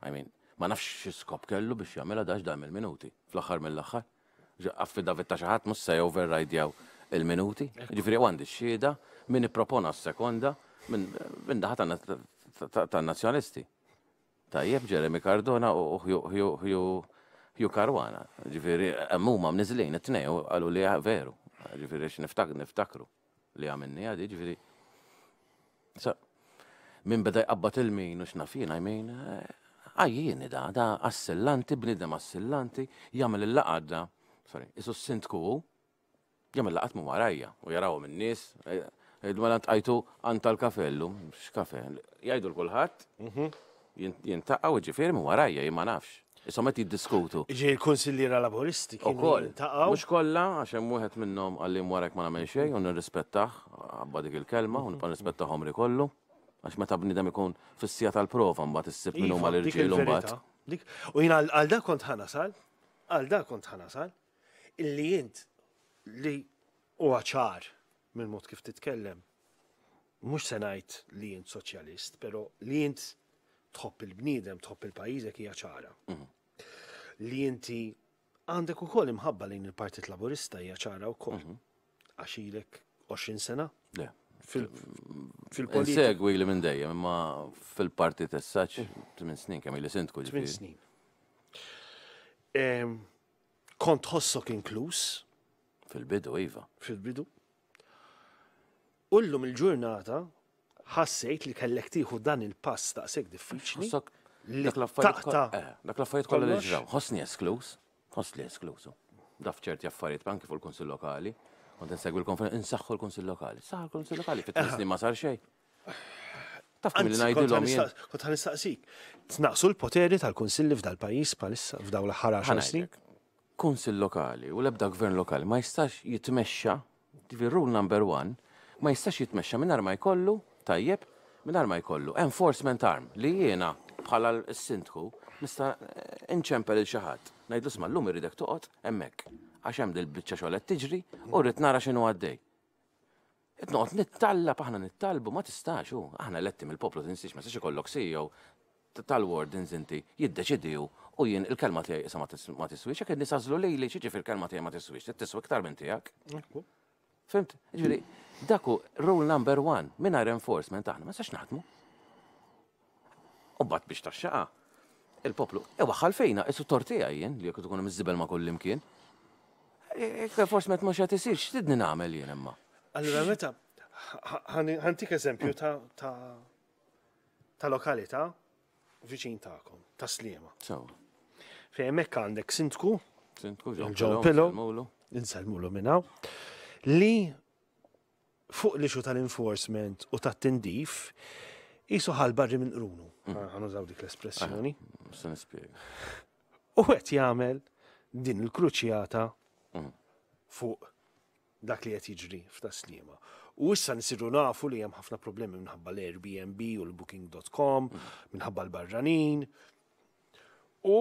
I mean, ma nafx xiskop kellu biex jagħmilha daċ dam il-minuti. Fl-aħħar mill-aħħar. Affidavit ta' xi ħadd mhux se il-minuti. Ġifri għandi x-xieda, min ippropona s-sekonda, minn daħat għanna tan-nazjonisti. Tajjeb Jeremy Cardona u Hugh Caruana. Ġifiri, għamuma mnizlin, it għallu li veru. Ġifiri, niftakru li għamenni għadi, ġifiri. min minn beda jqabbat il-min u xnafin, jmin, eh, għajjini da, da assillanti, bnidem assillanti, jgħamil il-laqadda, sorry, jisus sintku jgħamil il laqat mu għarajja, u jaraw minn nis, eh, Id-mala eh, tqajtu għanta l-kafellu, x'kafe. Jgħidu l-kulħadd, mhm. jintaqqa u ġifirmi warajja, jimma nafx. Insomma ti diskutu. Ġej il-konsiljera laboristi. U kol. Mux kolla, għaxem muħet minnom għallim warek ma namen xej, un nirrispettaħ, għabba il-kelma, un nippa nirrispettaħ għomri kollu. Għax meta dam ikun fissija tal-prova, mbat s-sib minnom iva, għal-irġilu bat. U jina għal-da kont ħanasal, għal-da kont ħanasal, illi jint li u għacħar minn mod kif titkellem. Mux se ngħid li jint soċjalist, però li jint tħobb il-bniedem, tħobb il-pajjiżek hija ċara. Mhm. Li inti għandek ukoll imħabba li il-Partit Laburista hija ċara wkoll. Mhm. Għaxilek 20 sena? Fil-politika. Segwi li minn dejjem, ma fil-partit essaċ, 8 mhm. snin kemm li sintku. 8 snin. Kont ħossok inkluż. Fil-bidu, Iva. Fil-bidu ullum il-ġurnata ħassejt li kellek tieħu dan il-pass sekk diffiċli. Eh, dak l-affarijiet kollha li ġraw. Ħossni esklus, ħossni esklusu. Daf ċerti affarijiet anke fuq il-Kunsill Lokali. Kont insegwi l-konferenza, insaħħu l konsil Lokali. Saħħu l-Kunsill Lokali fit-tisni eh. ma sar xejn. Taf li najdu l-om jien. Kont ħanistaqsik. Tnaqsu l-poteri tal-Kunsilli f'dal-pajis palissa f'daw l-ħar 10 Kunsill Lokali u l-ebda gvern lokali ma jistax jitmexxa, rule number one, ma jistax jitmexxa minn arma jkollu, tajjeb, minn arma jkollu. Enforcement arm li jiena bħala s sintħu nista' inċempel il xaħat. Ngħidlu sma llum iridek toqgħod hemmhekk għax hemm dil-biċċa xogħol qed tiġri u rrid nara x'inhu għaddej. Qed noqgħod nittalla aħna nittalbu ma tistax hu, aħna letti mill-poplu tinsix ma sax ikollok CEO tal-wardens inżinti jiddeċidiju u jien il-kelma tiegħi isa ma tiswix, jekk nisa żlu lejli xiġi fil-kelma tiegħi ma tiswix, tiswi iktar minn tiegħek. Fimt? Ġviri, daku, rule number one, minna reinforcement aħna, ma sax naħdmu. U bat biex taxxaqa. Il-poplu, ewa xalfejna, issu tortija jien, li jekku tkun mizzibel ma kollim kien. Reinforcement e, ma xa tisir, xtidni namel jien imma. Allora, meta, ħantik eżempju ta' ta' lokalita viċin ta'kom, ta' slima. Fej, mekk għandek sintku, sintku, ġo, pillu, insalmulu minnaw li fuq li xu tal-enforcement u tat-tindif jisu ħalbarri minn runu. zaw mm. dik l-espressjoni. Ah, u għet jgħamil din il-kruċjata mm. fuq dak li għet jġri f'taslima. U issa nisiru nafu li hemm ħafna problemi minħabba l-Airbnb u l-Booking.com, mm. minħabba l-barranin. U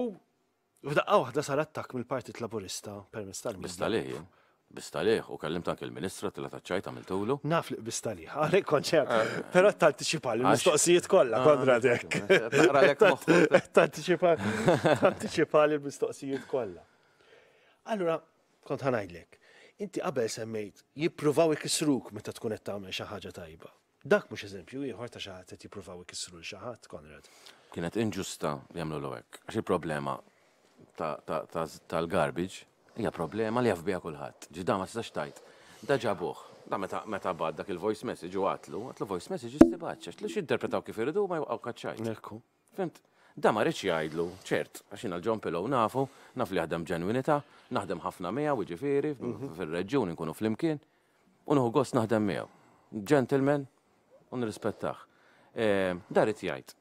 f'daqqa waħda sar attak mill-Partit Laburista permezz tal-Mista. Bistalih, u kellim tank il-ministra t-la taċċaj ta' miltulu? Naf li bistalih, għalek konċert, ah. pero t-tanticipa mistoqsijiet kolla ah, kontra dek. T-tanticipa il mistoqsijiet kolla. Allura, kont ħanajdlek, inti qabel semmejt jippruvaw ikisruk meta tkun qed tagħmel xi ħaġa tajba. Dak mhux eżempju ieħor ta' xi ħadd qed jippruvaw ikissru xi ħadd, Konrad. Kienet inġusta jagħmlu l hekk. Għax il-problema tal-garbage hija problema li jafbija kulħadd. Ġidda ma tistax tajt. Da ġabuh. Da meta meta bad dak il-voice message u għatlu, għatlu voice message jistibaċċa, x'li interpretaw kif irridu ma jibqgħu kaċċajt. Ekku. Fimt? Da ma reċi għajdlu, ċert, għaxin għal-ġon pilow nafu, naf li għadam ġenwinita, naħdem ħafna mija u ġifiri, mhm. fil-reġjun nkunu fl-imkien, unuħu gost naħdem mija. Gentlemen, unrispettax. Ehm, da Dar it jgħid.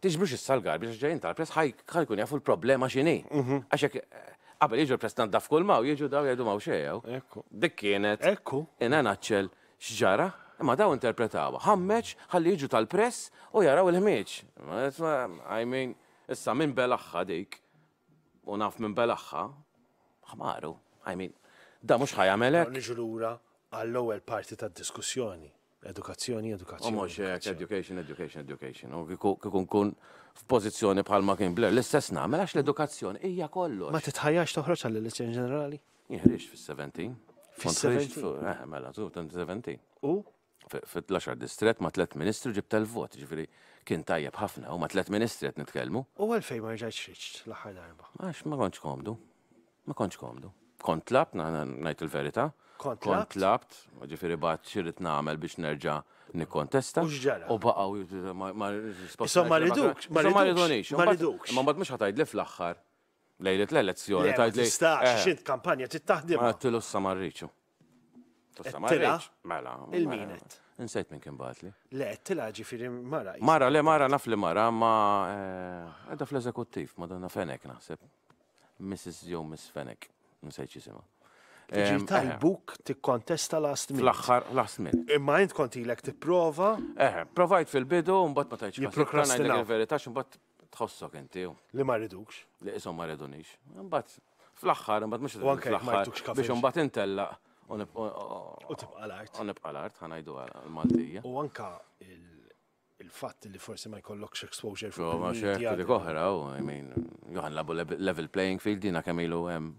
Tiġbrux is-salgar biex ġajn tal-press ħajkun jafu l-problema xini. Mhm. Għaxek Għabel, iġu l prestant daf kull maw, iġu daw jgħidu maw xejjew. Ekku. Dik kienet. Ekku. Inna naċċel xġara, ma daw interpretawa. Hammeċ, ħalli iġu tal-press u jaraw il-ħmieċ. I mean, issa minn belaħħa dik, u naf minn belaħħa, ħmaru. I mean, da mux ħajamelek. Nġulura għall-ewwel parti tad-diskussjoni. Edukazzjoni, edukazzjoni. Mhux eh, hekk education, education, education. U kikun kun f'pożizzjoni bħalma kien bler. l-istess nagħmel għax l-edukazzjoni ija kollu. Ma titħajjax toħroġ għall elezzjoni ġenerali? Jieħriġ fis-17. Fis-17. Mela, tu 17. U? Fit-10 distret ma tlet ministru ġibt tal-vot, ġifieri kien tajjeb ħafna u ma tlet ministri qed nitkellmu. U għalfejn ma rġgħetx riċt l-aħħar ma kontx komdu. Ma kontx komdu. Kont lab, ngħid il-verità. Kont labt, ġifiri bat xirrit namel biex nerġa nikontesta. U baqaw, ma riduk, ma riduk. Ma ridux. Ma bat mux ħatajd li fl-axħar. Lejlet l-elezzjoni, tajd li. Tistax, eh. xint kampanja, tittaħdim. Ma t-tilu s-samarriċu. T-samarriċu. Mela, mela. Il-minet. Insejt minn kien batli. Le, t-tila ġifiri mara. Mara, le, mara, naf li mara, ma għedda eh, fl-eżekuttiv, ma donna fenek naħseb. Mrs. Jo, Miss Fenek, nsejt ċisima. Ġi tal-buk eh, tikkontesta last minute. Fl-axħar last minute. Imma jint konti l-ek t-prova. Eh, provajt fil-bidu, mbatt ma tajċ. Jiprokrastina. Veritax, mbatt tħossok inti. Li ma ridux. Li jisom ma ridunix. Mbatt fl-axħar, mbatt mux fl-axħar. Biex mbatt intella. U tibqa l-art. U nibqa l-art, ħanajdu għal-Maltija. U anka il fat li forsi ma jkollokx exposure fuq. Ma xerti li koħra, u, I mean, joħan level playing field dina kamilu hemm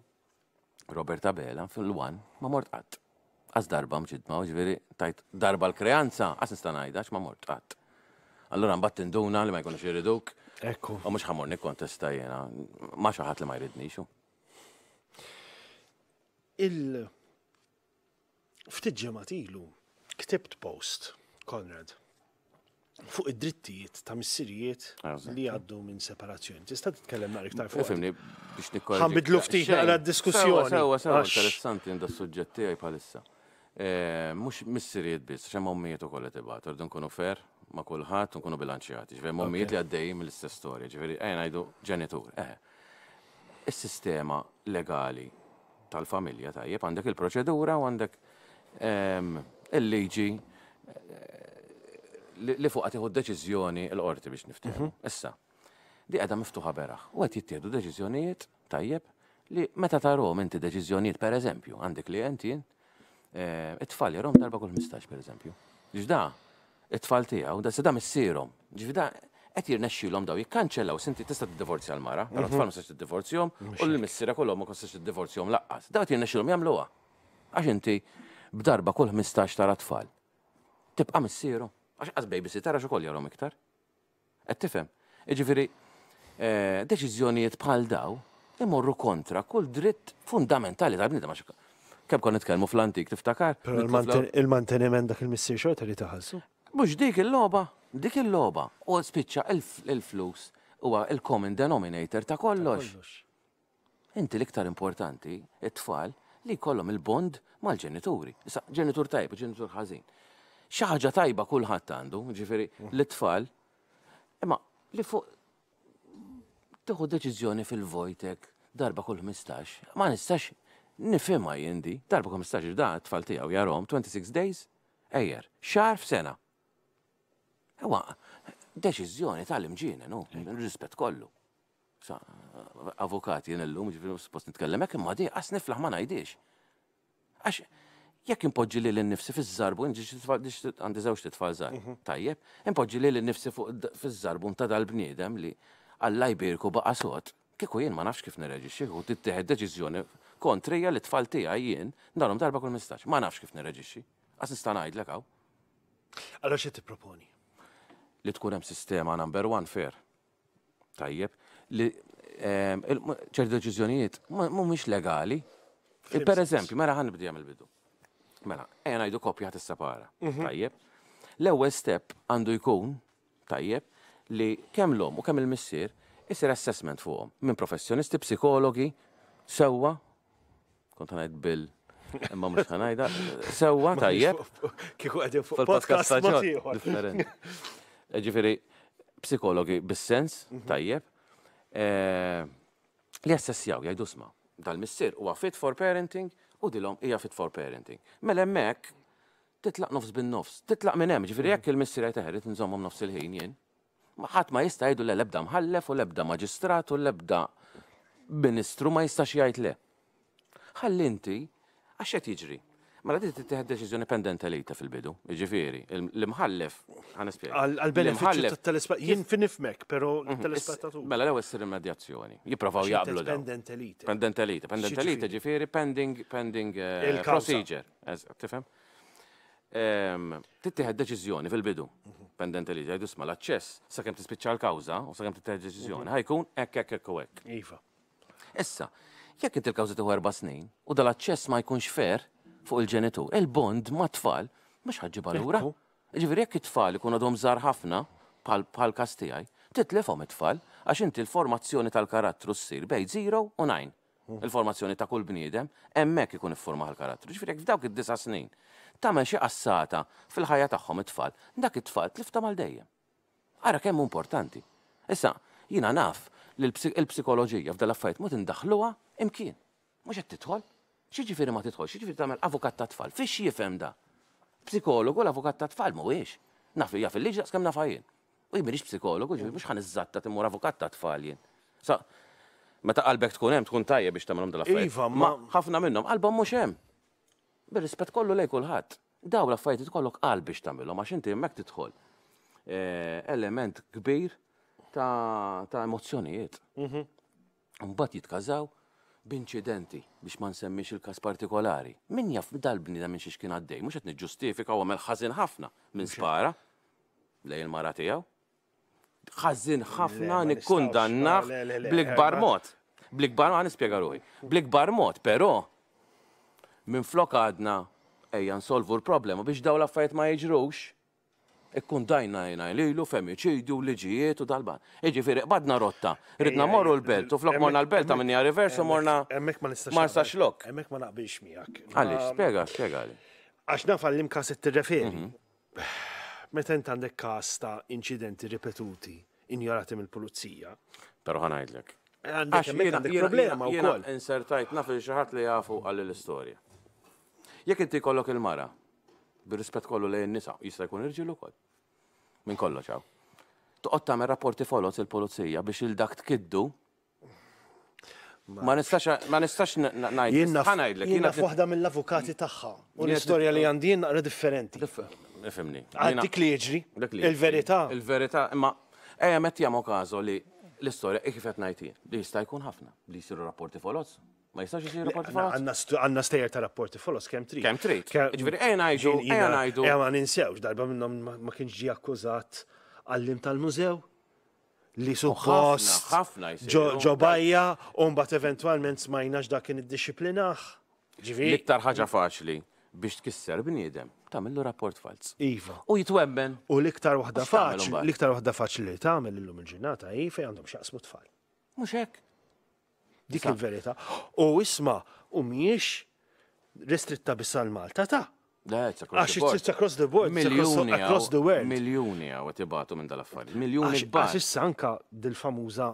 Roberta Bela fil-wan ma mort qatt. Għaz darba mġidma, uġveri, tajt darba l-kreanza, għas nistanajda, ma mort qatt. Allora mbatt induna li ma jkunux jiriduk. Ekku. U mux ħamorni nikkontesta jena, ma xaħat li ma jridni xu. Il... Ftit ġematilu, ktibt post, Konrad fuq id-drittijiet ta' missirijiet li għaddu minn separazzjoni. Tista' titkellem naqra iktar fuq. Fimni biex nikkorri. Ħambid luftit għal diskussjoni. Sewa, sewa, interessanti da' suġġett tiegħi bħalissa. Eh, mhux missirijiet biss, xemm mommijiet ukoll qed ibgħat, irdu nkunu fer ma' kulħadd nkunu bilanċjati. Ġifieri mommijiet li għaddej mill-istess storja, ġifieri ejn eh, ngħidu ġenitur. Eh. Is-sistema legali tal-familja tajjeb għandek il-proċedura u għandek ehm, il-liġi li fuq għatiħu deċizjoni l-qorti biex niftiħu. Mhm. Issa, di għada miftuħa beraħ. U għet jittieħdu deċizjonijiet tajjeb li meta tarom inti deċizjonijiet per eżempju, għandi klienti, e, it-tfal jarom darba kull 15 per eżempju. Ġda, it-tfal tijaw, da s-da sirom Ġda, qed jirnexxilhom daw jikkanċellaw sinti tista' t-divorzja l-mara, mhm. però tfal ma t tiddivorzjom u l-missiera kollhom ma kostax tiddivorzjom laqqas. Daw qed jirnexxilhom jagħmluha. Għax inti b'darba kull 15 tara tfal. Tibqa' missierhom. Għax għaz babysitter għax ukoll jarom iktar. Qed tifhem. Jiġifieri deċiżjonijiet bħal daw imorru kontra kull dritt fundamentali tal-bniedem għax kemm kon nitkellmu fl-antik tiftakar. il-manteniment dak il missi xorta li taħassu. Mux dik il-logħba, dik il-logħba u spiċċa il-flus huwa il-common denominator ta' kollox. Inti l-iktar importanti, it-tfal, li kollom il-bond mal-ġenituri. Issa ġenitur tajb, ġenitur ħażin xaħġa tajba kulħadd għandu, ġifiri, l-tfal. Imma li fuq tieħu deċiżjoni fil-vojtek darba kull 15, ma nistax nifhimha jindi, darba kull 15 da tfal tiegħu jarhom 26 days, ejjer, xar sena. Ewa, deċiżjoni tal imġina no, rispet kollu. Avukat jien ġifiri, s-post suppost nitkellem hekk imma di għas niflaħ ma najdiex. Għax jekk impoġġi li l-nifsi fiż-żarbu, għandi żewġ titfal żgħar. Mhm. Tajjeb, impoġġi li l-nifsi fiż-żarbu ta' dal-bniedem li Alla jbirku baqa' sod. Kieku jien ma nafx kif nirreġixxi u tittieħed deċiżjoni kontrija li tfal tiegħi jien narhom darba kull mistax. Ma nafx kif nirreġixxi. Għas nista' ngħidlek hawn. Allora xi tipproponi? Li tkun hemm sistema number one fair. Tajjeb, li ehm, ċerti deċiżjonijiet mhumiex legali. Per eżempju, mela ħan nibdi bidu Mela, ejna jdu kopja tista sapara mhm. Tajjeb. L-ewwel step għandu jkun, tajjeb, li kemm l-om u kemm il-missier isir assessment fuqhom minn professjonisti, psikologi, sewwa, kontan bil imma mhux ħanajda, sewwa tajjeb. Kiku qegħdin fuq podcast differenti. E Ġifieri, psikologi bis-sens, mhm. tajjeb, e, li assessjaw jajdu sma' dal-missier huwa fit for parenting, u dilom hija fit for parenting. Mela hemmhekk titlaq nofs bin nofs, titlaq minn hemm, ġifieri jekk il-missier teħret inżommhom nofs il-ħin jien. Ħadd ma jista' jgħidu l-ebda mħallef u l-ebda maġistrat u l-ebda ministru ma jistax jgħid le. Ħalli inti għax qed jiġri. Ma la tittieħed deċiżjoni pendenta ta' fil-bidu, ġifieri, l-imħallef ħanispjega. Għal-benefiċċju tal-telespat, jien finifmek, però mhm. telespettaturi. Mela l-ewwel s mediazzjoni jiprofaw jgħablu. dawn. li ta' Pendenta lejta, pendenta lejta pending pending eh, procedure. Tifhem? Ehm, tittieħed deċiżjoni fil-bidu mhm. pendenta ta' jgħidus ma l-aċċess t tispiċċa l-kawża u sakemm tittieħed deċiżjoni mhm. ħajkun hekk ekk ekk ekk. Iva. Issa, jekk inti l-kawża tieħu erba' snin u dal-aċċess ma jkunx fer fuq il-ġenitur. Il-bond ma tfal, mux ħagġiba l-ura. Ġivri it-tfal ikun għadhom zar ħafna pal kastijaj, titlefom it-tfal għax inti l-formazzjoni tal-karattru ssir bej 0 u 9. Il-formazzjoni ta' kull bniedem hemmhekk ikun il-forma tal karattru Ġifieri jek f'dawk id-disa snin ta' xi qassata fil-ħajja tagħhom it-tfal, dak it-tfal tlifta mal dejjem. Ara kemm importanti. Issa, jina naf li l-psikoloġija f'dal affajt mu tindaħluha imkien. Mhux qed titħol. Xieġifiri ma titħol, xieġifiri tamel avukat ta' tfal, fiex jifem da? Psikologu l-avukat ta' tfal muwiex. Nafi, jaf il-liġi skam nafajin. U jimirix psikologu, ġifiri, mux ħan iżzatta timmur avukat ta' tfal jien. Sa, meta qalbek tkun hemm tkun tajja biex tagħmelhom dal-affarijiet. Iva, ma ħafna minnhom qalbhom mhux hemm. Bir-rispett kollu lej kulħadd. Daw l-affarijiet ikollok qalb biex tagħmelhom għax inti hemmhekk tidħol. Eh, element kbir ta' emozzjonijiet. Mhm. Mbagħad jitkażaw b'inċidenti biex ma nsemmix il-kas partikolari. Min jaf dal bnida minn xiex kien għaddej, mux għetni ġustifika u għamil ħazin ħafna minn spara lej il-mara tijaw. ħazin ħafna nikkundannaħ bl-ikbar mod. Bl-ikbar mod, għanispiega ruħi. Bl-ikbar mod, pero minn flok għadna ejja nsolvu l-problema biex daw l-affarijiet ma jiġrux Ikkun dajna jina lilu femiċidju, liġijiet u dalban. firri, badna rotta. Ridna morru l-belt, u flok morna l-belt, minni għarriversu morna. Emmek ma nistax. Marsa xlok. Emmek ma naqbilx miegħek. Għalli, spiega, spiega Għax nafal li mkas it-referi. Meta inti għandek kas ta' incidenti ripetuti, injorati mill-pulizija. Pero ħanajdlek. Għandek problema u koll. Insertajt naf li xaħat li jafu l istoria Jek inti kollok il-mara, bir-rispett kollu lejn nisa, jista' jkun irġiel ukoll. Min kollox hawn. Toqgħod tagħmel rapporti folos il-pulizija biex il dak tkiddu Ma nistax ma nistax ngħid. Jiena ħanajdlek. Jiena f'waħda mill-avukati tagħha u l-istorja li għandi naqra differenti. Nifhimni. Għandik li jiġri. Il-verità. Il-verità, imma ejja mett jagħmel każu li l-istorja e kif qed ngħid li jista' jkun ħafna li jsiru rapporti folos. Ma jistax jisir rapporti falos? Għanna stejer ta' rapporti falos, kem trit. Kem trit. Ġveri, ejna għajdu, ejna għajdu. Ejna ninsewx, darba minnom ma kienx ġi akkużat għallim tal-mużew li oh, suppost ġobajja unbat eventualment smajnax dakin id-disciplinax. Ġivi. Iktar ħaġa faċli biex tkisser bniedem, tamillu rapport falz. Iva. U jitwemmen. U liktar wahda faċli, liktar wahda faċli li tamil illum il-ġurnata, jifi iva, għandhom xaqsmu tfal. Muxek. Dik il-verità. U isma, u miex restritta bisal malta ta' Għax it's across the board, miljoni across the world. Miljoni għaw għatibatu minn dal-affarijiet. Miljoni gbar. Għax issa anka dil-famuża,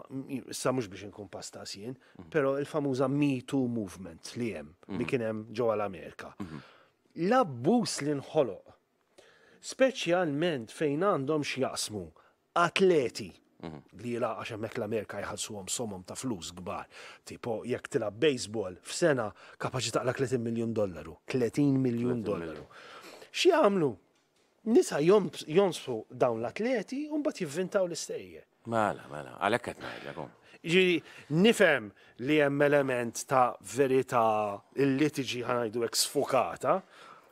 issa mhux biex inkun pasta jien, mhm. però il-famuża Me Too movement li hemm li mhm. kien hemm ġewwa l-Amerika. Mhm. L-abbuż li nħoloq, speċjalment fejn għandhom x'jaqsmu atleti Li la għax hemmhekk l-Amerika jħallsuhom somom ta' flus kbar. Tipo jekk tilab baseball f'sena kapaċi taqla 30 miljun dollaru. 30 miljun dollaru. Xi għamlu? Nisa jonsfu dawn l-atleti un bat jivvintaw l-istejje. Mala, mala, għalek qed ngħidlek. Ġiri, nifem li hemm element ta' verità illi tiġi ħanajdu eksfokata,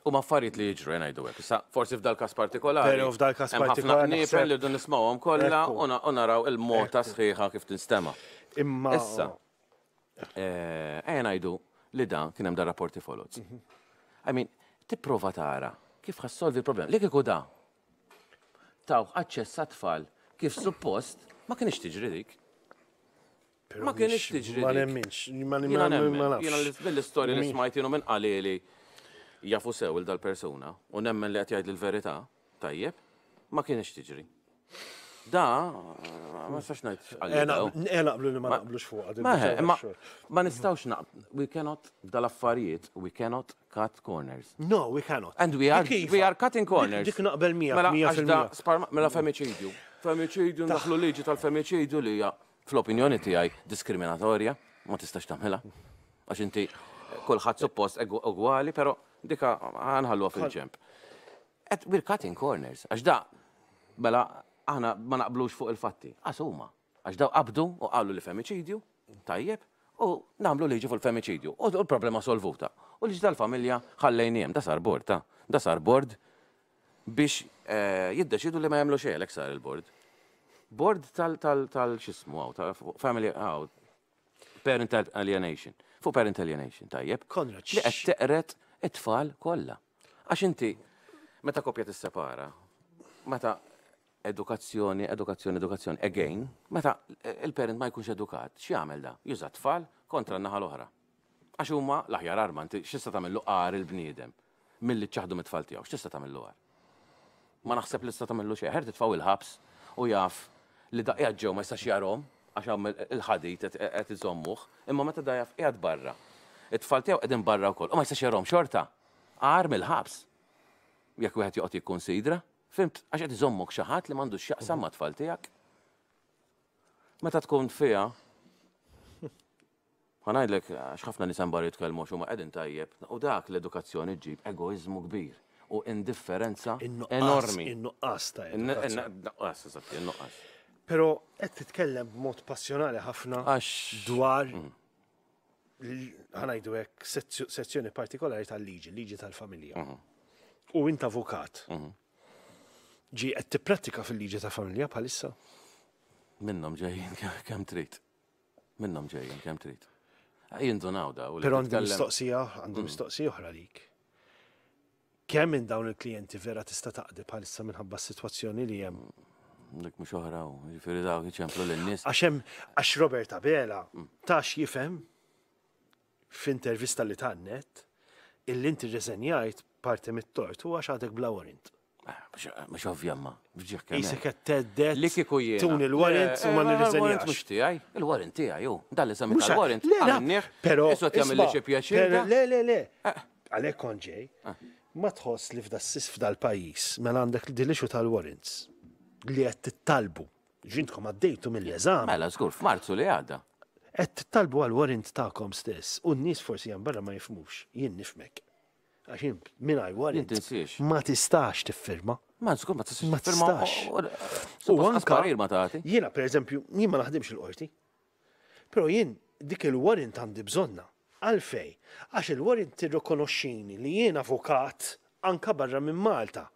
U ma affarijiet li jiġru jena jdu għek. Forsi f'dal-kas partikolari. Pero f'dal-kas partikolari. Nifel li dun nismawhom kollha u naraw il-mota sħiħa kif tinstema. Imma. Issa. Ejna eh, jdu li dan kien hemm dar rapporti folots. Mhm. I mean, tipprova tara kif għassolvi il-problem. Li kiku da? Taw għacċess tfal kif suppost ma kienx tiġri dik. Ma kienx tiġri. Ma nemminx, ma nemminx. Jena l-istorja li smajtinu minn qalili jafu sew il dal-persuna u nemmen li qed l-verita, verità tajjeb, ma kienx tiġri. Da, ma sax ngħid eh, eh, Naqblu li ma naqblux fuq. Ma nistgħux naqb. We cannot dal-affarijiet, we cannot cut corners. No, we cannot. And we are, we are cutting corners. Dik naqbel mija. Mela, mela femiċidju. Femiċidju, naħlu liġi tal-femiċidju li hija fl-opinjoni tiegħi diskriminatorja, ma tistax tagħmilha. Għax inti eh, kulħadd suppost egwali, pero dika għanħallu fil-ċemp. Et we're cutting corners, għax da, mela, aħna ma naqblux fuq il-fatti, għasuma, għax daw qabdu u għallu li femicidju tajjeb, u namlu liġi fuq il u l-problema solvuta. U liġi tal familja ħallejnijem, da sar bord, ta, da sar bord biex eh, jiddeċidu li ma jamlu xejlek sar il-bord. Bord tal-xismu għaw, tal-family għaw, parent alienation, Fu parent alienation, tajjeb. Konraċ. Li għed teqret it-tfal kollha. Għax inti, meta kopja t-separa, meta edukazzjoni, edukazzjoni, edukazzjoni, again, meta il-parent ma jkunx edukat, għamil da? Juża tfal kontra n-naħa l-oħra. Għax huma l-aħjar arma, inti x'issa tagħmel qar il-bniedem milli ċaħdu mit-tfal tiegħu, x'tista' tagħmel luqar. Ma naħseb li tista' tagħmel xejn, ħer tfaw il-ħabs u jaf li da' ġew ma jistax jarhom għax il-ħadit qed iżommuh, imma meta dajaf qiegħed barra it-tfal edin barra u koll. U ma jistax jarom xorta. Għar mill-ħabs. Jek u għet joqgħod jikkonsidra, fimt, għax għet iżommok xaħat ħadd li m'għandux x'jaqsam ma' tfal tiegħek. Meta tkun fiha, *laughs* ħanajdlek x'ħafna nisan barri barra jitkellmu x'huma edin tajjeb. U dak l-edukazzjoni ġib egoizmu kbir u indifferenza enormi. Innuqqas ta' Innuqqas, innuqqas. Pero għed t-tkellem mod passjonali ħafna dwar mm ħanajdu hekk sezzjoni partikolari tal-liġi, liġi tal-familja. U int avukat. Ġi qed tipprattika fil-liġi tal-familja bħalissa? Minnhom ġejjin kemm trid. Minnhom ġejjin kemm trid. Ah, donaw da. Però għandu mistoqsija, għandu mm. mistoqsija oħra lik. Kemm minn dawn il-klijenti vera tista' taqdi bħalissa minħabba s-sitwazzjoni li hemm mm, Dik mhux oħra, jiġifieri daw jiċemplu lin-nies. Għax hemm għax Roberta Abela mm. tax jifhem f'intervista li tannet, illi inti reżenjajt parti mit-tort u għax għadek bla warrant. Ah, mux ovvjamma, bġiħ kemm. Jisek għed-teddet. Li kiku jie. Tun il-warrant eh, u man eh, il-warrant mux tijaj. Il-warrant tijaj, ju. Dalli sami tal-warrant. Le, le, pero. Isot jgħamil li ċepjaċin. Le, le, le. Eh. Għalek konġej, ah. ma tħoss li fda f'da l pajis mela għandek li dilixu tal-warrants li għed tittalbu. Ġintkom għaddejtu mill-eżam. Mela, zgur, f'Marzu li għadda qed talbu għal warrant ta'kom stess, u n-nies forsi jan barra ma jifmux, jien nifmek. Għaxin, minn għaj warrant, ma tistax tiffirma. Ma nżgur ma tistax. Ma U anka, jiena per eżempju, jien ma naħdimx il-qorti, pero jien dik il-warrant għandi bżonna. Għalfej, għax il-warrant tirrikonoxxini li jien avukat anka barra minn Malta.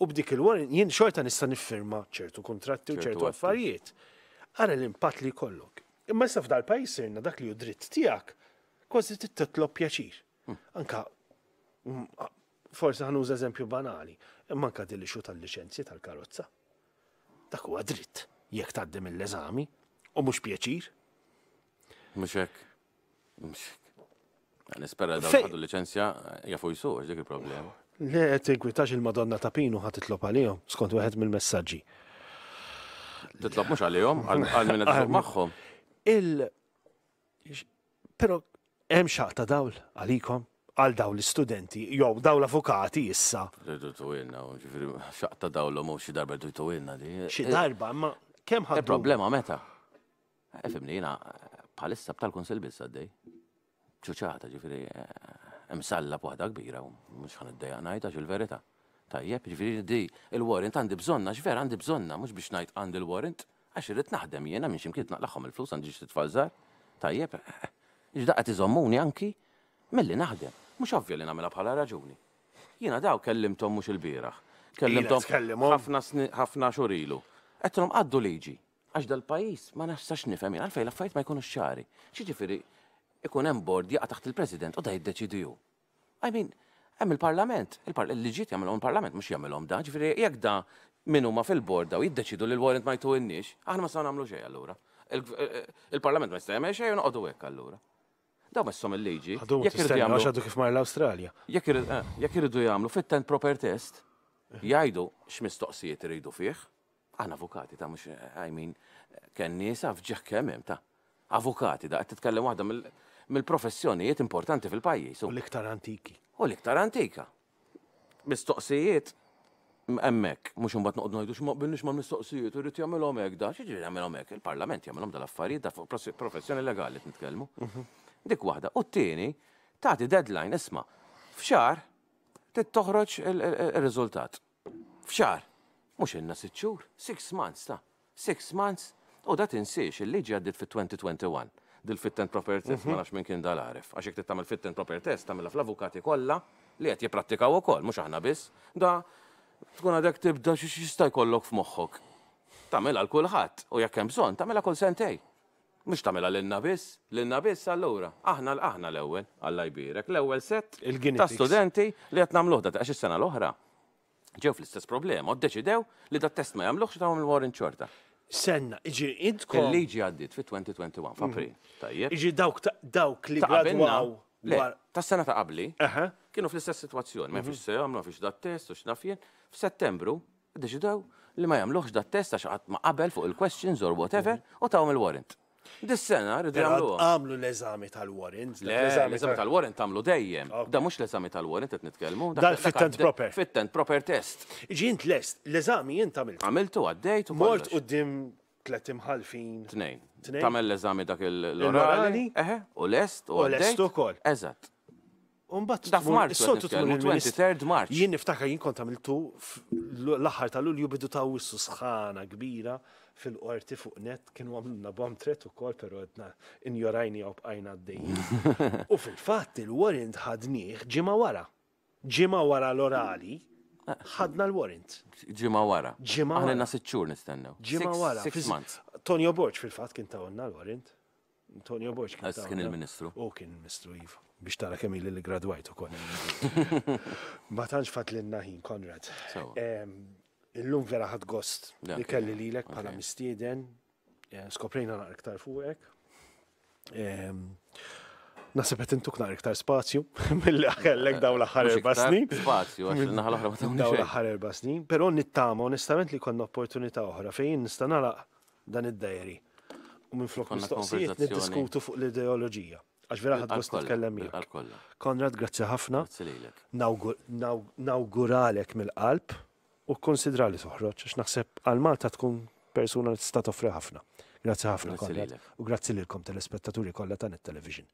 U b'dik il-warrant jien xorta nista' niffirma ċertu kontratti u ċertu affarijiet. Għara l-impatt li kollok. Imma issa f'dal pajis sirna dak li ju dritt tiegħek kważi titlob pjaċir. Hmm. Anka mm, forsi għanuż eżempju banali, imma anka dilli xu tal licenzji tal-karozza. Dak huwa dritt jekk tgħaddi mill-eżami u mhux pjaċir. Mhux hekk. Nispera da ħadu licenzja jafu jisu, dik il-problema. Le, tinkwitax il-Madonna ta' Pinu ħat titlob għalihom, skont wieħed mill-messaġġi. Titlob mhux għalihom, għal minna *laughs* titlob magħhom il Pero hemm xaqta dawl għalikom għal dawl l istudenti jew daw l-avukati issa. Rridu xaqta dawl l-omu xi darba rridu tuwilna di. Xi eh, darba, ma kemm ħadd. Il-problema eh, meta? Efimni, eh, jina bħalissa b'tal-konsil biss għaddej. ċuċata, ġifiri, msalla waħda kbira, mux ħan id-dejja najta il-verita. Tajjeb, ġifiri, di il-warrant għandi bżonna, ġifiri għandi bżonna, mux biex najt għandi il-warrant. Għax irrid naħdem jiena minn ximkien naqlaħħom il-flus għandix titfalżar. Tajjeb, ġdaqet eh, eh, iżommuni anki milli naħdem. Mhux ovvja li nagħmilha bħala raġuni. Jiena daw kellimtom mhux il-bieraħ. Kellimtom ħafna xurilu. Qedtilhom għaddu liġi. Għax dal-pajis ma nistax nifhem jien għalfejn l ma jkunux ċari. Xiġifieri ikun hemm bord jaqa' taħt il-President u da jiddeċidiju. I mean, hemm il-Parlament, il-liġiet jagħmilhom il-Parlament mhux jagħmilhom da, ġifieri jekk da min huma fil-borda u jiddeċidu li l-warrant ma jtuwinnix, aħna ma sa nagħmlu xejn allura. Eh, eh, Il-Parlament ma jista' jagħmel xejn noqogħdu hekk allura. Daw ma s-som il-liġi. Jekk irdu jagħmlu għadu kif mar l-Awstralja. Jekk irridu eh, jagħmlu fit-tent proper test, jgħidu x'mistoqsijiet iridu fih. Aħna avukati ta' mhux għajmin kien nisa f'ġeħ kemm ta' avukati da qed titkellem waħda mill-professjonijiet importanti fil-pajjiż. U l-iktar antiki. U l-iktar antika. Mistoqsijiet emmek, mux un bat noqdu najdu xmaqbilnix ma mistoqsijiet, u jagħmel jamilom da, xieġri jamilom ek, il-parlament jamilom dal-affarijiet, da professjoni legali t-nitkelmu. Mhm. Dik wahda, u t-tini, taħti deadline, isma, fxar, t-toħroċ il-rizultat. Fxar, mux inna sitxur, six months ta, six months, u da tinsiex il-liġi għaddit fit 2021 dil-fit and proper test mhm. ma nafx minn kien dal-arif. Għaxek t-tamil fit proper test, tamil fl-avukati kolla li qed jiprattikaw u mhux mux aħna biss, da tkun għadek tibda xiex jista' jkollok f'moħħok. Tagħmilha għal kulħadd u jekk hemm bżonn tagħmilha kull sentej. Mhux tagħmilha lilna biss, lilna biss allura. Aħna l-aħna l-ewwel Alla jbirek l-ewwel set ta' studenti li qed l-ohda ta' sena l-oħra. Ġew fl-istess problema, u deċidew li da' test ma jagħmluhx għom l-warin ċorta. Senna, iġi idkom. Il-liġi għaddit fi 2021, f'April. Mm. Tajjeb. Iġi dawk dawk li gradwaw. ta' sena ta' qabli. Aha kienu fl-istess situazzjoni, ma mhm. fiex se jagħmlu fiex dat test u x'nafjen. F'Settembru deċidew li ma jagħmluhx dat test għax qatt ma qabel fuq il-questions or whatever mhm. u tawhom il-warrant. Dis-sena rridu għamlu. Għamlu l-eżami tal-warrant. L-eżami tal-warrant għamlu dejjem. Da mhux l-eżami tal-warrant qed nitkellmu. Dal fit-tent proper. Fit-tent proper test. Iġi int lest, l-eżami jint għamilt. Għamiltu għaddejt u Mort qudiem tlet imħalfin. Tnejn. Tamel l-eżami dak il-orali. Eħe, u l-est u lest ukoll. Eżatt. Umbat, da f-Marċ, s sotu t-23 Marċ. Jien niftakar jien kont għamiltu l-aħħar tal-Lulju bidu ta' wissu sħana kbira fil-qorti fuq net kienu għamilna bom tret u kol pero għedna injorajni għob għajna d-dejn. *laughs* U fil-fat il-warrant ħadniħ ġima wara. Ġima wara l-orali ħadna l-warrant. Ġima wara. Ġima wara. Għanna sitxur nistennew. Ġima wara. Tonio Borċ fil-fat kien ta' l-warrant. Tonio Borċ kien. il-ministru. U kien il-ministru jiva biex tara kemm il li gradwajt ukoll. *laughs* Ma tantx fat lil naħin Konrad. Illum vera ħad gost li kelli lilek bħala mistieden, skoprejna naqra iktar fuqek. Nasib qed intuk naqra iktar spazju *laughs* mill-li kellek daw l-aħħar erba' snin. Spazju għax naħal oħra ma Daw l-aħħar erba' snin, però nittama onestament li konna opportunità oħra fejn nista' naraq dan id dajri U minn flok mistoqsijiet niddiskutu fuq l-ideoloġija għax vera ħad gost nitkellem Konrad, grazzi ħafna. Nawguralek mill-qalb u konsidrali toħroġ, għax naħseb għal-Malta tkun persuna li tista' toffri ħafna. Grazzi ħafna, Konrad. U grazzi lilkom telespettaturi kollha tan it-television.